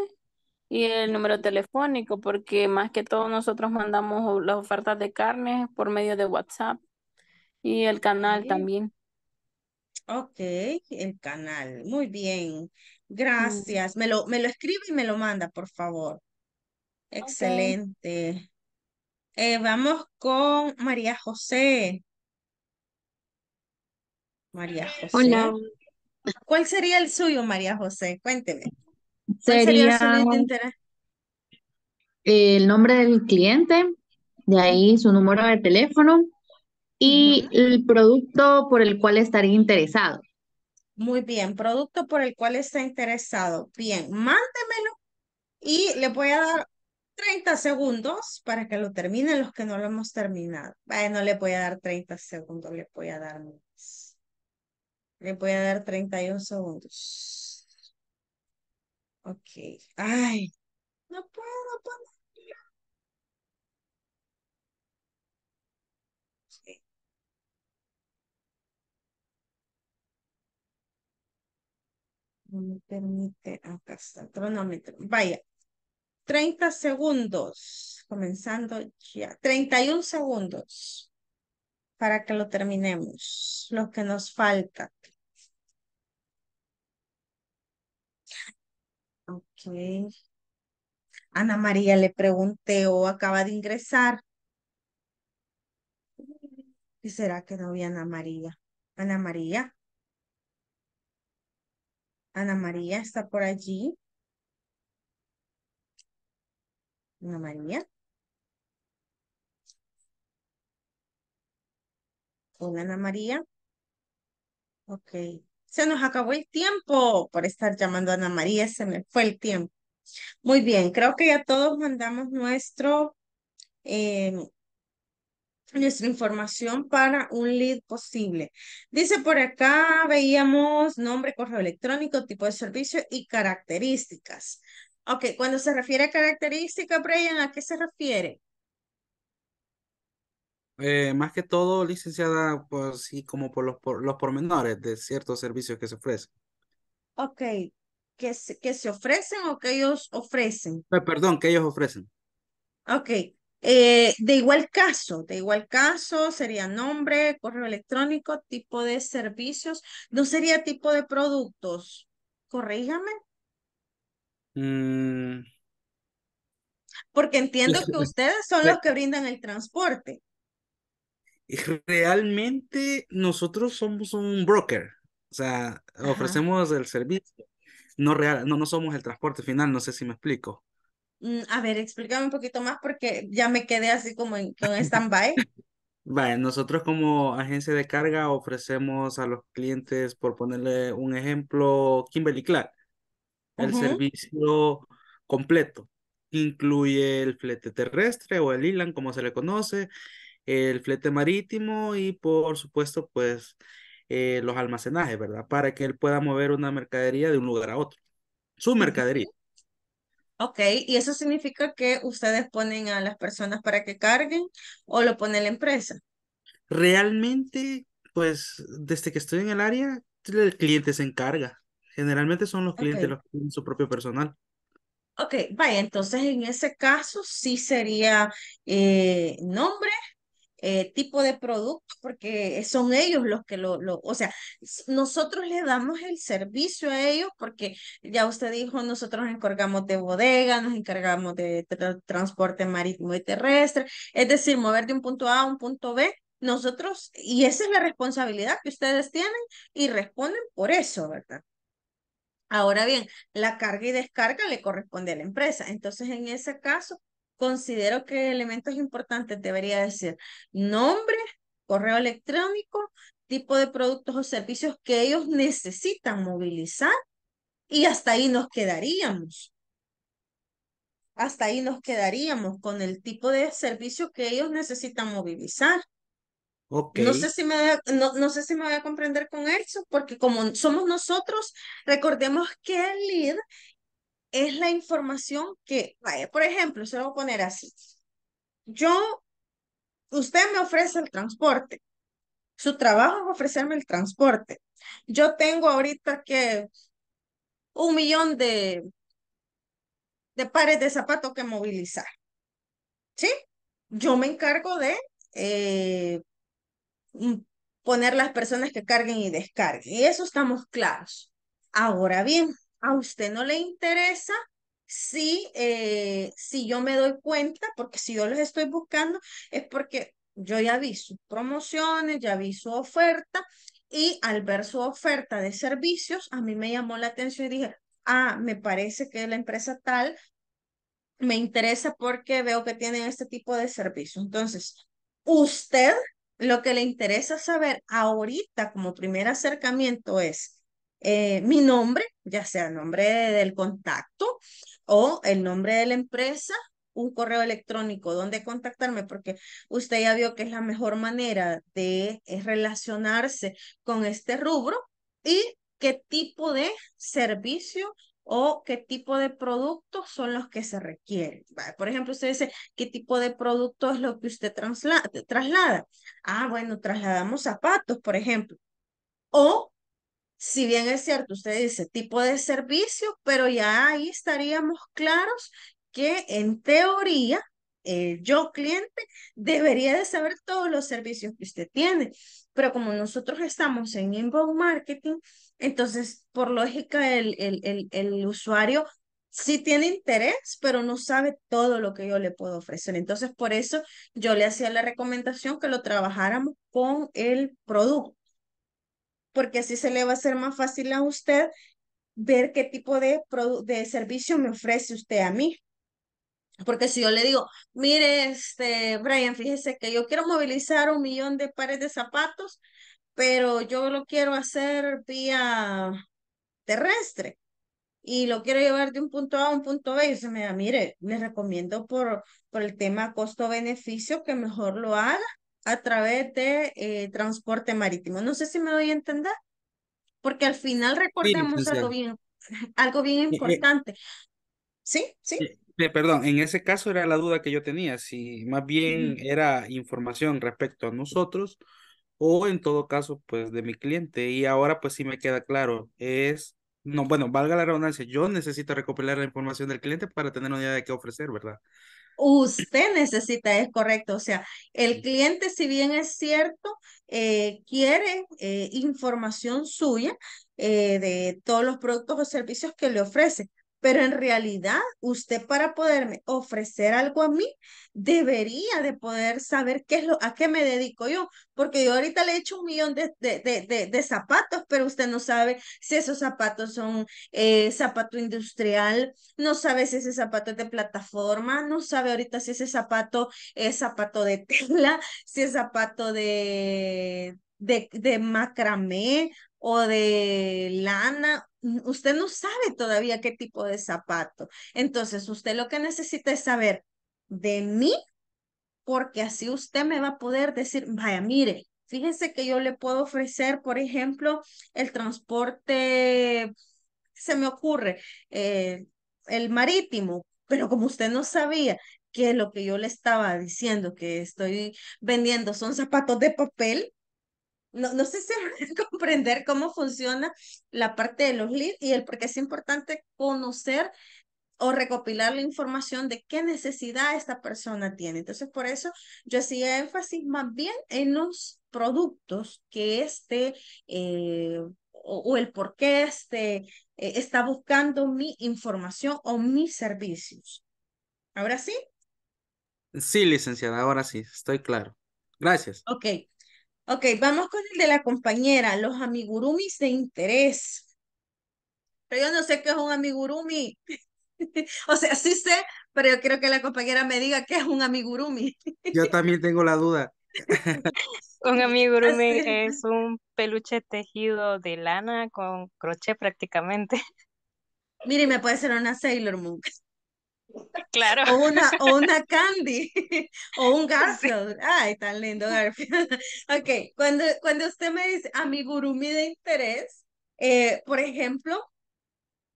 y el número telefónico, porque más que todo nosotros mandamos las ofertas de carne por medio de WhatsApp y el canal también. Ok, el canal. Muy bien. Mm. Gracias. Me, lo, me lo escribe y me lo manda, por favor. Excelente. Eh, vamos con María José. María José. Hola. ¿Cuál sería el suyo, María José? Cuénteme sería el nombre del cliente, de ahí su número de teléfono y el producto por el cual estaría interesado. Muy bien, producto por el cual está interesado. Bien, mándemelo y le voy a dar 30 segundos para que lo terminen los que no lo hemos terminado. no le voy a dar 30 segundos, le voy a dar Le voy a dar 31 segundos. Ok. Ay, no puedo ponerlo. No me permite. Acá está el cronómetro. Vaya. 30 segundos. Comenzando ya. 31 segundos. Para que lo terminemos. Lo que nos falta. Ana María le pregunté o acaba de ingresar. ¿Qué será que no vi a Ana María? Ana María. Ana María está por allí. Ana María. Hola Ana María. Ok. Se nos acabó el tiempo por estar llamando a Ana María, se me fue el tiempo. Muy bien, creo que ya todos mandamos nuestro, eh, nuestra información para un lead posible. Dice por acá, veíamos nombre, correo electrónico, tipo de servicio y características. Ok, cuando se refiere a características, Brian, ¿a qué se refiere? Eh, más que todo, licenciada, pues sí, como por los, por los pormenores de ciertos servicios que se ofrecen. Ok, que se, se ofrecen o que ellos ofrecen. Ah, perdón, que ellos ofrecen. Ok, eh, de igual caso, de igual caso sería nombre, correo electrónico, tipo de servicios, no sería tipo de productos. Corrígame. Mm. Porque entiendo pues, que eh, ustedes son los que brindan el transporte realmente nosotros somos un broker, o sea, ofrecemos el servicio, no, real, no, no somos el transporte final, no sé si me explico. Mm, a ver, explícame un poquito más porque ya me quedé así como en, standby stand-by. (laughs) nosotros como agencia de carga ofrecemos a los clientes, por ponerle un ejemplo, Kimberly Clark, el servicio completo. Incluye el flete terrestre o el ILAN, como se le conoce, el flete marítimo y por supuesto pues eh, los almacenajes, ¿verdad? Para que él pueda mover una mercadería de un lugar a otro, su mercadería. Ok, ¿y eso significa que ustedes ponen a las personas para que carguen o lo pone la empresa? Realmente, pues desde que estoy en el área, el cliente se encarga. Generalmente son los clientes los que tienen su propio personal. Ok, vaya, entonces en ese caso sí sería eh, nombre, eh, tipo de producto, porque son ellos los que lo, o sea, nosotros le damos el servicio a ellos porque ya usted dijo, nosotros nos encargamos de bodega, nos encargamos de transporte marítimo y terrestre, es decir, mover de un punto A a un punto B. Nosotros, y esa es la responsabilidad que ustedes tienen y responden por eso, ¿verdad? Ahora bien, la carga y descarga le corresponde a la empresa. Entonces, en ese caso, considero que elementos importantes debería decir nombre, correo electrónico, tipo de productos o servicios que ellos necesitan movilizar y hasta ahí nos quedaríamos. Hasta ahí nos quedaríamos con el tipo de servicio que ellos necesitan movilizar. No, sé si me no, sé si me voy a comprender con eso, porque como somos nosotros, recordemos que el lead es la información que, vaya, por ejemplo, se lo voy a poner así. Yo, usted me ofrece el transporte. Su trabajo es ofrecerme el transporte. Yo tengo ahorita que un millón de, de pares de zapatos que movilizar. ¿Sí? Yo me encargo de eh, mm, poner las personas que carguen y descarguen. Y eso estamos claros. Ahora bien, a usted no le interesa si, eh, si yo me doy cuenta, porque si yo les estoy buscando, es porque yo ya vi sus promociones, ya vi su oferta y al ver su oferta de servicios, a mí me llamó la atención y dije, ah, me parece que la empresa tal me interesa porque veo que tienen este tipo de servicio. Entonces, usted lo que le interesa saber ahorita como primer acercamiento es, eh, mi nombre, ya sea el nombre del contacto o el nombre de la empresa, un correo electrónico donde contactarme, porque usted ya vio que es la mejor manera de relacionarse con este rubro y qué tipo de servicio o qué tipo de productos son los que se requieren. Por ejemplo, usted dice, ¿qué tipo de producto es lo que usted traslada? Ah, bueno, trasladamos zapatos, por ejemplo. O si bien es cierto, usted dice tipo de servicio, pero ya ahí estaríamos claros que en teoría yo cliente debería de saber todos los servicios que usted tiene, pero como nosotros estamos en inbound marketing, entonces por lógica el, el, el usuario sí tiene interés, pero no sabe todo lo que yo le puedo ofrecer. Entonces por eso yo le hacía la recomendación que lo trabajáramos con el producto porque así se le va a hacer más fácil a usted ver qué tipo de, de servicio me ofrece usted a mí. Porque si yo le digo, mire, este, Brian, fíjese que yo quiero movilizar un millón de pares de zapatos, pero yo lo quiero hacer vía terrestre y lo quiero llevar de un punto A a un punto B. Y se me da, mire, le recomiendo por, por el tema costo-beneficio que mejor lo haga a través de eh, transporte marítimo. No sé si me doy a entender, porque al final recordemos algo, bien, (laughs) algo bien eh, eh, importante. sí, sí. perdón, en ese caso era la duda que yo tenía, si más bien era información respecto a nosotros o en todo caso, pues de mi cliente. Y ahora pues sí me queda claro, es no, bueno, valga la redundancia, yo necesito recopilar la información del cliente para tener una idea de qué ofrecer, ¿verdad? usted necesita, es correcto. O sea, el cliente, si bien es cierto, eh, quiere eh, información suya eh, de todos los productos o servicios que le ofrece, pero en realidad usted para poderme ofrecer algo a mí debería de poder saber qué es lo a qué me dedico yo, porque yo ahorita le he hecho un millón de, de, zapatos, pero usted no sabe si esos zapatos son eh, zapato industrial, no sabe si ese zapato es de plataforma, no sabe ahorita si ese zapato es zapato de tela, si es zapato de de, macramé o de lana, usted no sabe todavía qué tipo de zapato. Entonces, usted lo que necesita es saber de mí, porque así usted me va a poder decir, vaya, mire, fíjese que yo le puedo ofrecer, por ejemplo, el transporte, se me ocurre, eh, el marítimo, pero como usted no sabía que lo que yo le estaba diciendo que estoy vendiendo son zapatos de papel, no, sé si (laughs) comprender cómo funciona la parte de los leads y el por qué es importante conocer o recopilar la información de qué necesidad esta persona tiene. Entonces, por eso yo hacía énfasis más bien en los productos que este eh, o, el por qué este eh, está buscando mi información o mis servicios. ¿Ahora sí? Sí, licenciada, ahora sí, estoy claro. Gracias. Ok, Ok, vamos con el de la compañera, los amigurumis de interés. Pero yo no sé qué es un amigurumi. (laughs) o sea, sí sé, pero yo quiero que la compañera me diga qué es un amigurumi. yo también tengo la duda. (laughs) un amigurumi (laughs) es un peluche tejido de lana con crochet prácticamente. Mire, me puede ser una Sailor Moon. Claro. O una, una (laughs) Candy, o un Garfield. Ay, tan lindo Garfield. (laughs) ok, cuando, cuando usted me dice a mi gurumi de interés, eh, por ejemplo,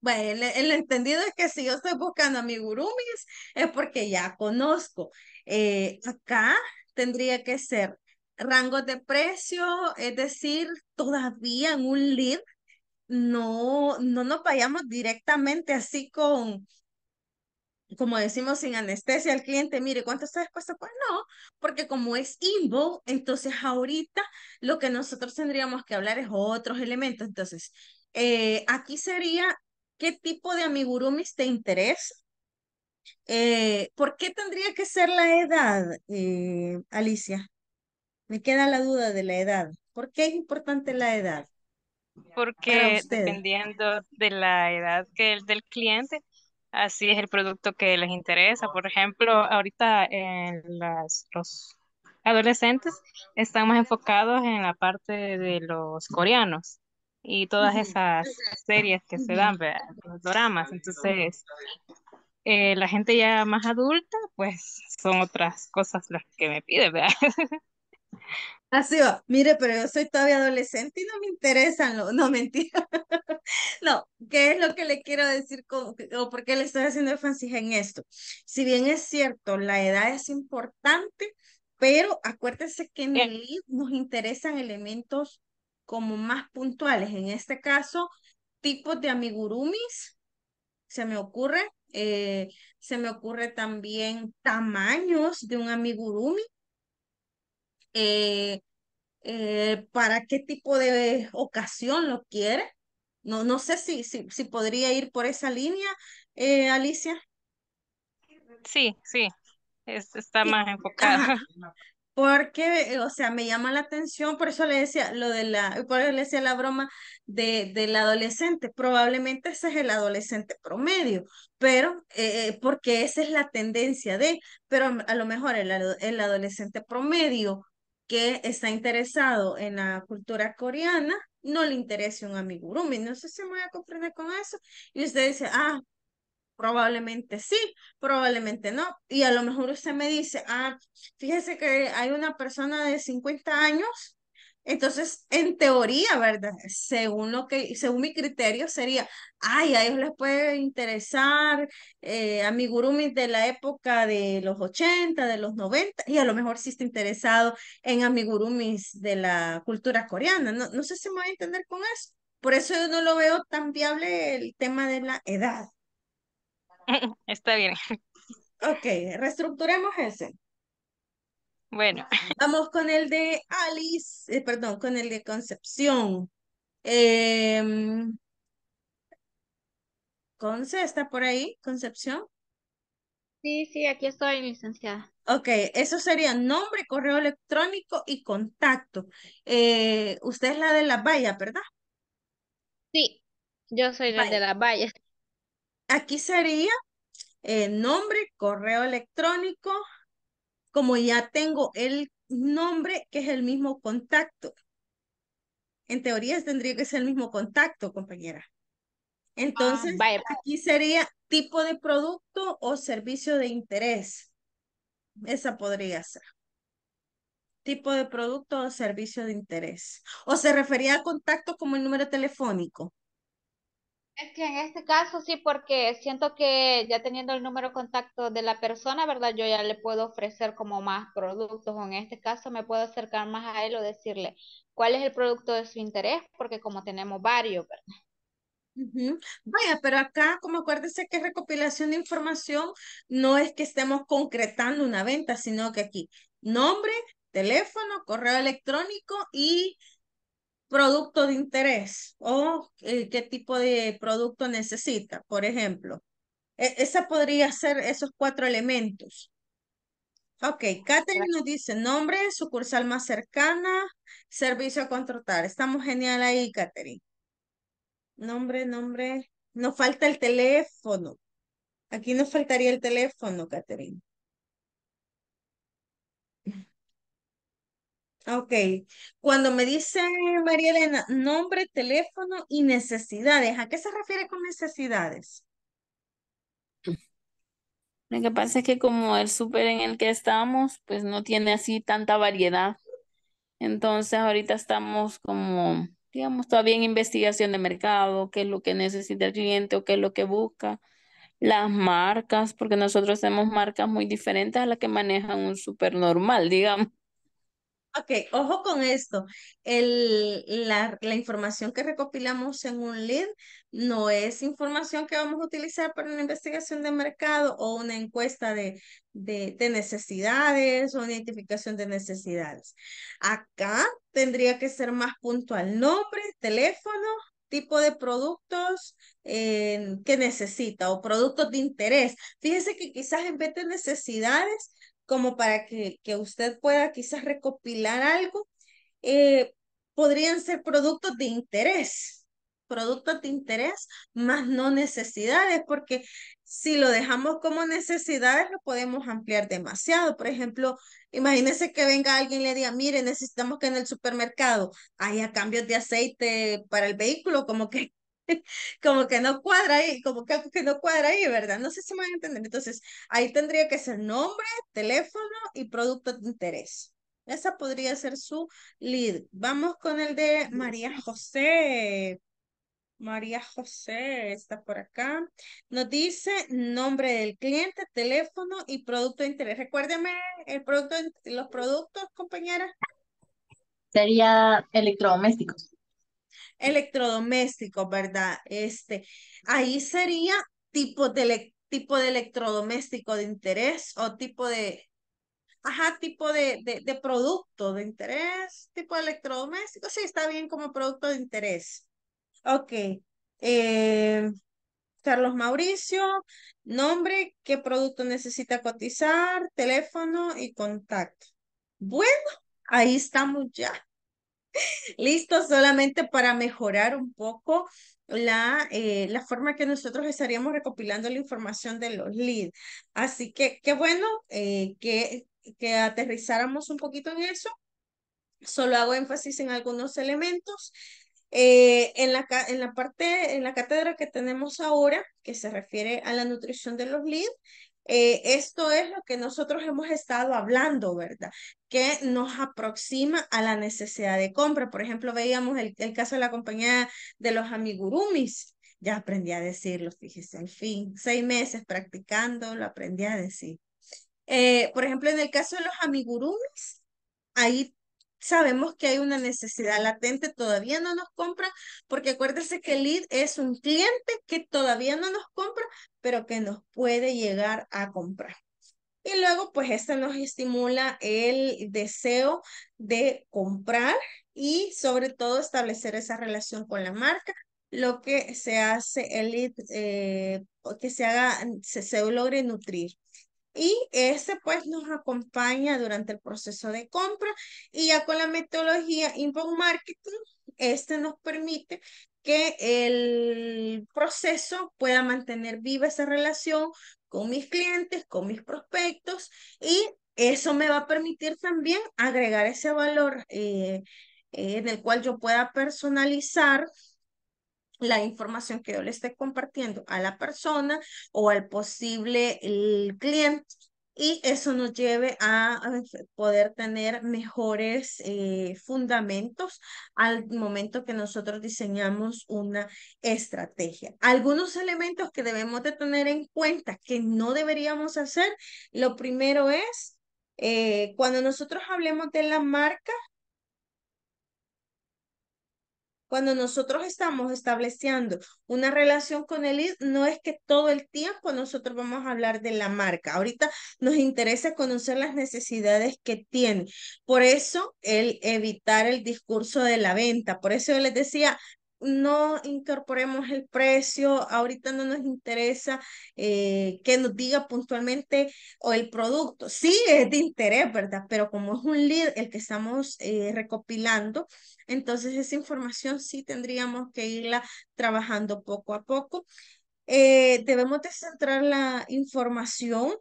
bueno, el, entendido es que si yo estoy buscando a mi gurumis es porque ya conozco. Eh, acá tendría que ser rango de precio, es decir, todavía en un lead no, no nos vayamos directamente así con como decimos sin anestesia al cliente, mire, ¿cuánto está dispuesto? Pues no, porque como es invo, entonces ahorita lo que nosotros tendríamos que hablar es otros elementos. Entonces, eh, aquí sería qué tipo de amigurumis te interesa. Eh, ¿Por qué tendría que ser la edad, eh, Alicia? Me queda la duda de la edad. ¿Por qué es importante la edad? Porque dependiendo de la edad que, del cliente, así es el producto que les interesa. Por ejemplo, ahorita en los adolescentes están más enfocados en la parte de los coreanos y todas esas series que se dan, los dramas. Entonces, eh, la gente ya más adulta, pues son otras cosas las que me pide, (laughs) Así va, mire, pero yo soy todavía adolescente y no me interesan, no mentira. (laughs) no, ¿qué es lo que le quiero decir o por qué le estoy haciendo énfasis en esto? Si bien es cierto, la edad es importante, pero acuérdense que en el em. nos interesan elementos como más puntuales, en este caso, tipos de amigurumis, se me ocurre, eh, se me ocurre también tamaños de un amigurumi, eh, eh, para qué tipo de ocasión lo quiere. No, no sé si, podría ir por esa línea, eh, Alicia. Sí, sí, está más enfocada. (laughs) Porque, o sea, me llama la atención, por eso le decía lo de la, por la broma de, del adolescente. Probablemente ese es el adolescente promedio, pero porque esa es la tendencia de, pero a lo mejor el adolescente promedio que está interesado en la cultura coreana no le interese un amigurumi. No sé si me voy a comprender con eso. Y usted dice, ah, probablemente sí, probablemente no. Y a lo mejor usted me dice, ah, fíjese que hay una persona de 50 años entonces, en teoría, ¿verdad? Según que, según mi criterio sería, ay, a ellos les puede interesar, eh, de la época de los 80, de los 90, y a lo mejor sí está interesado en amigurumis de la cultura coreana. No, no sé si me voy a entender con eso. Por eso yo no lo veo tan viable el tema de la edad. (laughs) Está bien. Ok, reestructuremos ese. Bueno. (laughs) Vamos con el de Alice, eh, perdón, con el de Concepción. Em, Conce, ¿está por ahí? ¿Concepción? Sí, sí, aquí estoy, licenciada. Ok, eso sería nombre, correo electrónico y contacto. Eh, usted es la de la valla, ¿verdad? Sí, yo soy la de la valla. Aquí sería eh, nombre, correo electrónico, como ya tengo el nombre que es el mismo contacto. En teoría tendría que ser el mismo contacto, compañera. Ah, Entonces, pues. aquí sería tipo de producto o servicio de interés. Esa podría ser. Tipo de producto o servicio de interés. O se refería al contacto como el número telefónico. Es que en este caso sí, porque siento que ya teniendo el número de contacto de la persona, ¿verdad? Yo ya le puedo ofrecer como más productos, o en este caso me puedo acercar más a él o decirle cuál es el producto de su interés, porque como tenemos varios, ¿verdad? Vaya, pero acá, como acuérdese que recopilación de información no es que estemos concretando una venta, sino que aquí nombre, teléfono, correo electrónico y producto de interés o eh, qué tipo de producto necesita, por ejemplo. E, esa podría ser esos cuatro elementos. Ok, Catherine nos dice nombre, sucursal más cercana, servicio a contratar. Estamos genial ahí, Catherine. Nombre, nombre. Nos falta el teléfono. Aquí nos faltaría el teléfono, Catherine. Ok. Cuando me dice María Elena, nombre, teléfono y necesidades, ¿a qué se refiere con necesidades? Lo que pasa es que como el súper en el que estamos, pues no tiene así tanta variedad. Entonces ahorita estamos como, digamos, todavía en investigación de mercado, qué es lo que necesita el cliente o qué es lo que busca. Las marcas, porque nosotros tenemos marcas muy diferentes a las que manejan un súper normal, (laughs) digamos. Ok, ojo con esto. la, información que recopilamos en un lead no es información que vamos a utilizar para una investigación de mercado o una encuesta de, necesidades o una identificación de necesidades. Acá tendría que ser más puntual. Nombre, teléfono, tipo de productos eh, que necesita o productos de interés. Fíjese que quizás en vez de necesidades como para que, que usted pueda quizás recopilar algo, eh, podrían ser productos de interés, productos de interés más no necesidades, porque si lo dejamos como necesidades lo podemos ampliar demasiado. Por ejemplo, imagínese que venga alguien y le diga, mire, necesitamos que en el supermercado haya cambios de aceite para el vehículo, como que (laughs) como que no cuadra ahí, como que, no cuadra ahí, ¿verdad? No sé si me van a entender. Entonces, ahí tendría que ser nombre, teléfono y producto de interés. Esa podría ser su lead. Vamos con el de María José. María José está por acá. Nos dice nombre del cliente, teléfono y producto de interés. Recuérdeme el producto, los productos, compañera. Sería electrodomésticos electrodoméstico, ¿verdad? Este, ahí sería tipo de, tipo de electrodoméstico de interés o tipo de, ajá, tipo de, de, de producto de interés, tipo de electrodoméstico, sí, está bien como producto de interés. Ok. Eh, Carlos Mauricio, nombre, qué producto necesita cotizar, teléfono y contacto. Bueno, ahí estamos ya. (laughs) Listo, solamente para mejorar un poco la, eh, la forma que nosotros estaríamos recopilando la información de los leads. Así que qué bueno eh, que, que aterrizáramos un poquito en eso. Solo hago énfasis en algunos elementos. Eh, en, la, en la parte, en la cátedra que tenemos ahora, que se refiere a la nutrición de los leads, eh, esto es lo que nosotros hemos estado hablando, ¿verdad? Que nos aproxima a la necesidad de compra. Por ejemplo, veíamos el, caso de la compañía de los amigurumis. Ya aprendí a decirlo, fíjese, En fin, seis meses practicando, lo aprendí a decir. Eh, por ejemplo, en el caso de los amigurumis, ahí sabemos que hay una necesidad latente, todavía no nos compra, porque acuérdense que el lead es un cliente que todavía no nos compra, pero que nos puede llegar a comprar. Y luego, pues esto nos estimula el deseo de comprar y sobre todo establecer esa relación con la marca, lo que se hace el lead, eh, que se haga, se logre nutrir y ese pues nos acompaña durante el proceso de compra y ya con la metodología inbound marketing, este nos permite que el proceso pueda mantener viva esa relación con mis clientes, con mis prospectos y eso me va a permitir también agregar ese valor eh, eh, en el cual yo pueda personalizar la información que yo le esté compartiendo a la persona o al posible el cliente y eso nos lleve a poder tener mejores eh, fundamentos al momento que nosotros diseñamos una estrategia. Algunos elementos que debemos de tener en cuenta que no deberíamos hacer, lo primero es, eh, cuando nosotros hablemos de la marca, cuando nosotros estamos estableciendo una relación con el no es que todo el tiempo nosotros vamos a hablar de la marca. Ahorita nos interesa conocer las necesidades que tiene. Por eso el evitar el discurso de la venta. Por eso yo les decía, no incorporemos el precio, ahorita no nos interesa eh, que nos diga puntualmente o el producto. Sí, es de interés, ¿verdad? Pero como es un lead el que estamos eh, recopilando, entonces esa información sí tendríamos que irla trabajando poco a poco. Eh, debemos de centrar la información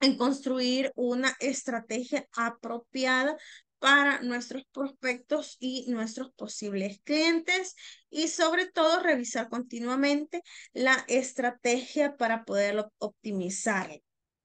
en construir una estrategia apropiada para nuestros prospectos y nuestros posibles clientes y sobre todo revisar continuamente la estrategia para poderlo optimizar.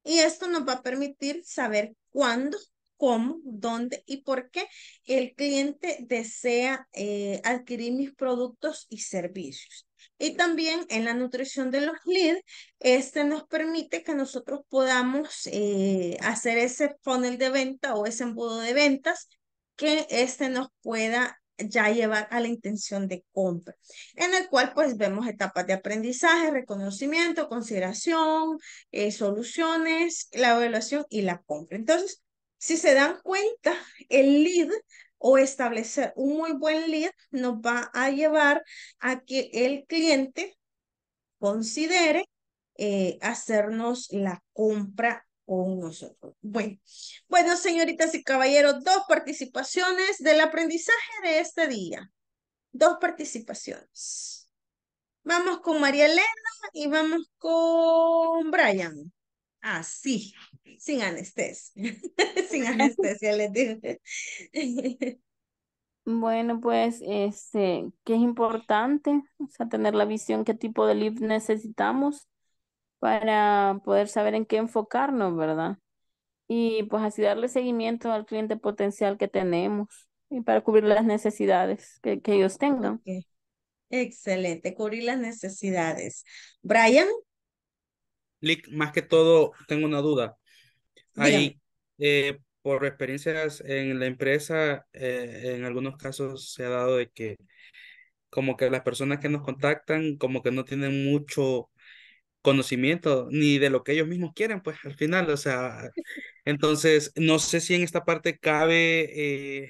Y esto nos va a permitir saber cuándo, cómo, dónde y por qué el cliente desea eh, adquirir mis productos y servicios. Y también en la nutrición de los leads, este nos permite que nosotros podamos eh, hacer ese funnel de venta o ese embudo de ventas que este nos pueda ya llevar a la intención de compra, en el cual pues vemos etapas de aprendizaje, reconocimiento, consideración, eh, soluciones, la evaluación y la compra. Entonces, si se dan cuenta, el lead o establecer un muy buen lead nos va a llevar a que el cliente considere eh, hacernos la compra con nosotros. Bueno, bueno, señoritas y caballeros, dos participaciones del aprendizaje de este día. Dos participaciones. Vamos con María Elena y vamos con Brian así, ah, sin anestesia, (laughs) sin (laughs) anestesia les digo. (laughs) Bueno, pues este, es importante, o sea, tener la visión, qué tipo de lead necesitamos para poder saber en qué enfocarnos, ¿verdad? Y pues así darle seguimiento al cliente potencial que tenemos y para cubrir las necesidades que, ellos tengan. Excelente, cubrir las necesidades. Brian. Lick, más que todo, tengo una duda. Ahí, eh, por experiencias en la empresa, eh, en algunos casos se ha dado de que como que las personas que nos contactan como que no tienen mucho conocimiento ni de lo que ellos mismos quieren, pues al final, o sea, (laughs) entonces no sé si en esta parte cabe eh,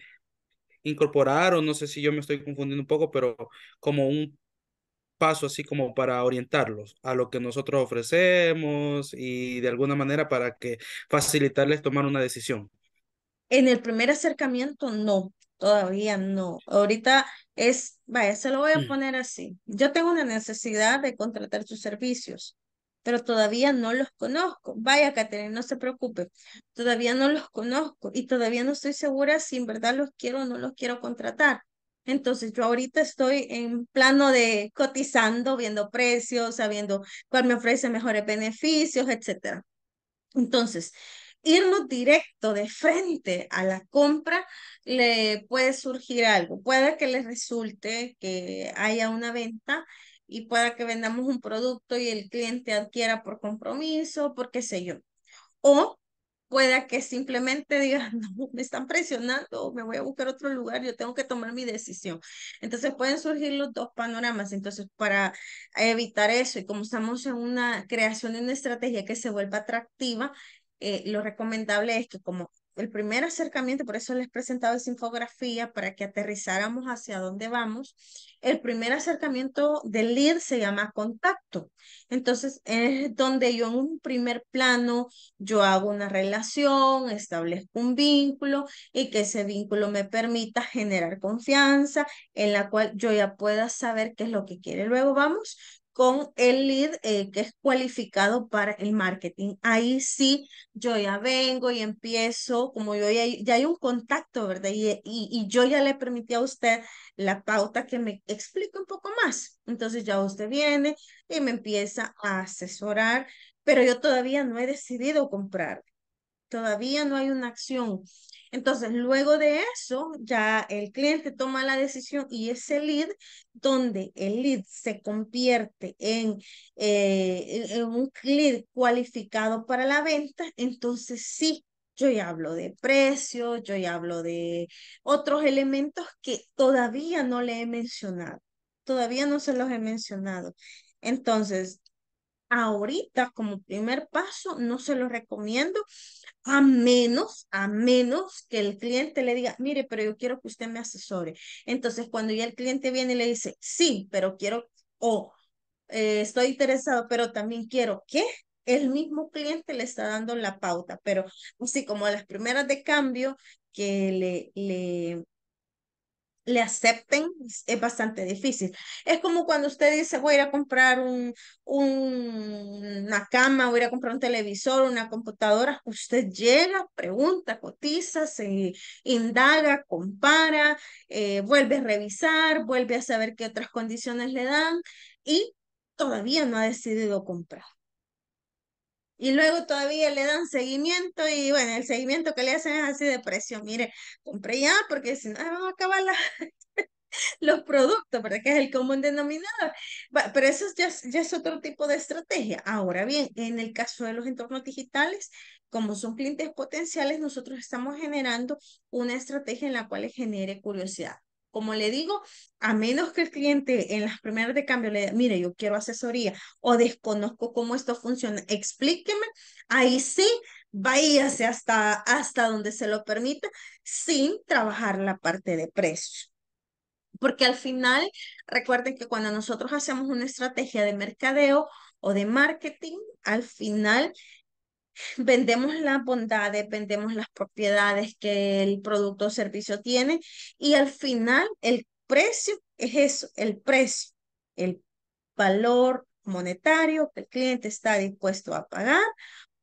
incorporar o no sé si yo me estoy confundiendo un poco, pero como un paso así como para orientarlos a lo que nosotros ofrecemos y de alguna manera para que facilitarles tomar una decisión? En el primer acercamiento, no, todavía no. Ahorita es, vaya, se lo voy a mm. poner así. Yo tengo una necesidad de contratar sus servicios, pero todavía no los conozco. Vaya, Caterina, no se preocupe. Todavía no los conozco y todavía no estoy segura si en verdad los quiero o no los quiero contratar. Entonces yo ahorita estoy en plano de cotizando, viendo precios, sabiendo cuál me ofrece mejores beneficios, etcétera. Entonces, irnos directo de frente a la compra, le puede surgir algo. Puede que le resulte que haya una venta y pueda que vendamos un producto y el cliente adquiera por compromiso, por qué sé yo. O pueda que simplemente digan, (laughs) no, me están presionando, me voy a buscar otro lugar, yo tengo que tomar mi decisión. Entonces pueden surgir los dos panoramas. Entonces, para evitar eso y como estamos en una creación de una estrategia que se vuelva atractiva, eh, lo recomendable es que como el primer acercamiento, por eso les he presentado esa infografía para que aterrizáramos hacia dónde vamos, el primer acercamiento del lead se llama contacto. Entonces es donde yo en un primer plano, yo hago una relación, establezco un vínculo y que ese vínculo me permita generar confianza en la cual yo ya pueda saber qué es lo que quiere. Luego vamos con el lead eh, que es cualificado para el marketing. Ahí sí, yo ya vengo y empiezo, como yo ya, hay un contacto, ¿verdad? Y, eh, y, yo ya le permití a usted la pauta que me explique un poco más. Entonces ya usted viene y me empieza a asesorar, pero yo todavía no he decidido comprar todavía no hay una acción. Entonces, luego de eso, ya el cliente toma la decisión y ese lead, donde el lead se convierte eh, en, un lead cualificado para la venta, entonces sí, yo ya hablo de precio, yo ya hablo de otros elementos que todavía no le he mencionado, todavía no se los he mencionado. Entonces, ahorita como primer paso no se lo recomiendo a menos, a menos que el cliente le diga, mire, pero yo quiero que usted me asesore. Entonces, cuando ya el cliente viene y le dice, sí, pero quiero, o eh, estoy interesado, pero también quiero, que El mismo cliente le está dando la pauta, pero así como las primeras de cambio que le, le, le acepten es bastante difícil. Es como cuando usted dice, voy a ir a comprar un, una cama, voy a ir a comprar un televisor, una computadora. Usted llega, pregunta, cotiza, se indaga, compara, eh, vuelve a revisar, vuelve a saber qué otras condiciones le dan y todavía no ha decidido comprar y luego todavía le dan seguimiento y bueno, el seguimiento que le hacen es así de precio. Mire, compré ya porque si no, vamos a acabar (laughs) los productos, ¿verdad? Que es el común denominador. Pero eso ya, ya es otro tipo de estrategia. Ahora bien, en el caso de los entornos digitales, como son clientes potenciales, nosotros estamos generando una estrategia en la cual genere curiosidad como le digo, a menos que el cliente en las primeras de cambio le mire, yo quiero asesoría o desconozco cómo esto funciona, explíqueme, ahí sí, váyase hasta, hasta donde se lo permita sin trabajar la parte de precios. Porque al final, recuerden que cuando nosotros hacemos una estrategia de mercadeo o de marketing, al final vendemos la bondades, vendemos las propiedades que el producto o servicio tiene y al final el precio es eso, el precio, el valor monetario que el cliente está dispuesto a pagar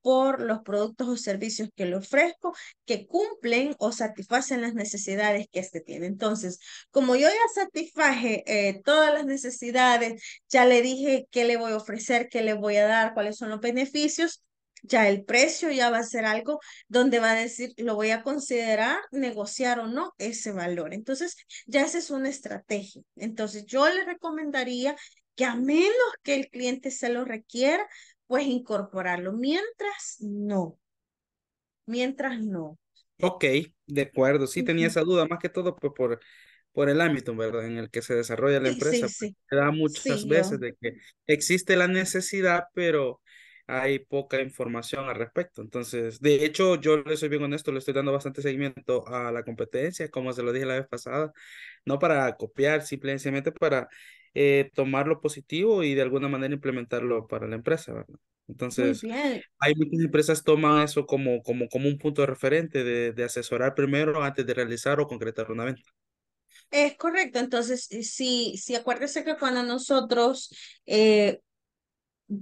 por los productos o servicios que le ofrezco que cumplen o satisfacen las necesidades que éste tiene. Entonces, como yo ya satisfaje eh, todas las necesidades, ya le dije qué le voy a ofrecer, qué le voy a dar, cuáles son los beneficios, ya el precio ya va a ser algo donde va a decir, lo voy a considerar, negociar o no ese valor. Entonces, ya esa es una estrategia. Entonces, yo le recomendaría que a menos que el cliente se lo requiera, pues incorporarlo. Mientras, no. Mientras, no. Ok, de acuerdo. Sí tenía esa duda, más que todo por, por, por el ámbito, ¿verdad? En el que se desarrolla la empresa. Pues, sí, Se da muchas veces de que existe la necesidad, pero hay poca información al respecto. Entonces, de hecho, yo le soy bien honesto, le estoy dando bastante seguimiento a la competencia, como se lo dije la vez pasada, no para copiar, simplemente para eh, tomar lo positivo y de alguna manera implementarlo para la empresa, ¿verdad? Entonces, hay muchas empresas toman eso como, como, como un punto de referente de, asesorar primero antes de realizar o concretar una venta. Es correcto, entonces, si, si acuérdese que cuando nosotros eh,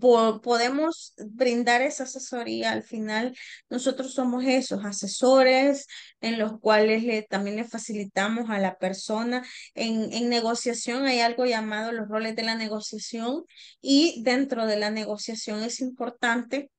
podemos brindar esa asesoría. Al final, nosotros somos esos asesores en los cuales le, también le facilitamos a la persona. En, en negociación hay algo llamado los roles de la negociación y dentro de la negociación es importante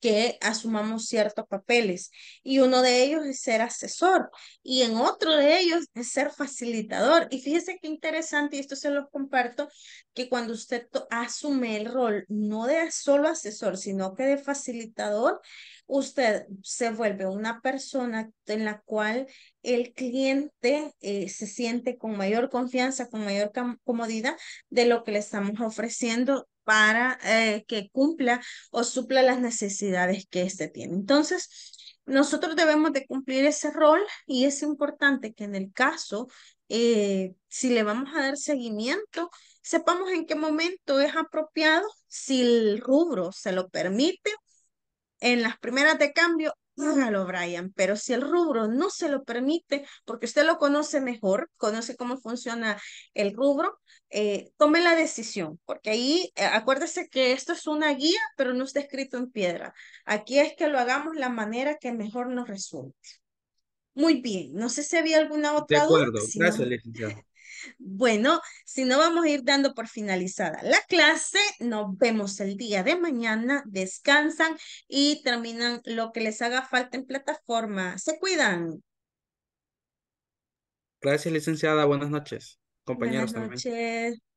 que asumamos ciertos papeles y uno de ellos es ser asesor y en otro de ellos es ser facilitador. Y fíjese qué interesante, y esto se los comparto, que cuando usted asume el rol no de solo asesor, sino que de facilitador, usted se vuelve una persona en la cual el cliente eh, se siente con mayor confianza, con mayor comodidad de lo que le estamos ofreciendo para eh, que cumpla o supla las necesidades que éste tiene. Entonces, nosotros debemos de cumplir ese rol y es importante que en el caso, eh, si le vamos a dar seguimiento, sepamos en qué momento es apropiado, si el rubro se lo permite, en las primeras de cambio hágalo, Brian, pero si el rubro no se lo permite, porque usted lo conoce mejor, conoce cómo funciona el rubro, eh, tome la decisión, porque ahí eh, acuérdese que esto es una guía, pero no está escrito en piedra. Aquí es que lo hagamos la manera que mejor nos resulte. Muy bien, no sé si había alguna otra. De acuerdo, gracias, bueno, si no vamos a ir dando por finalizada la clase, nos vemos el día de mañana, descansan y terminan lo que les haga falta en plataforma. Se cuidan. Gracias, licenciada. Buenas noches, compañeros. Buenas noches.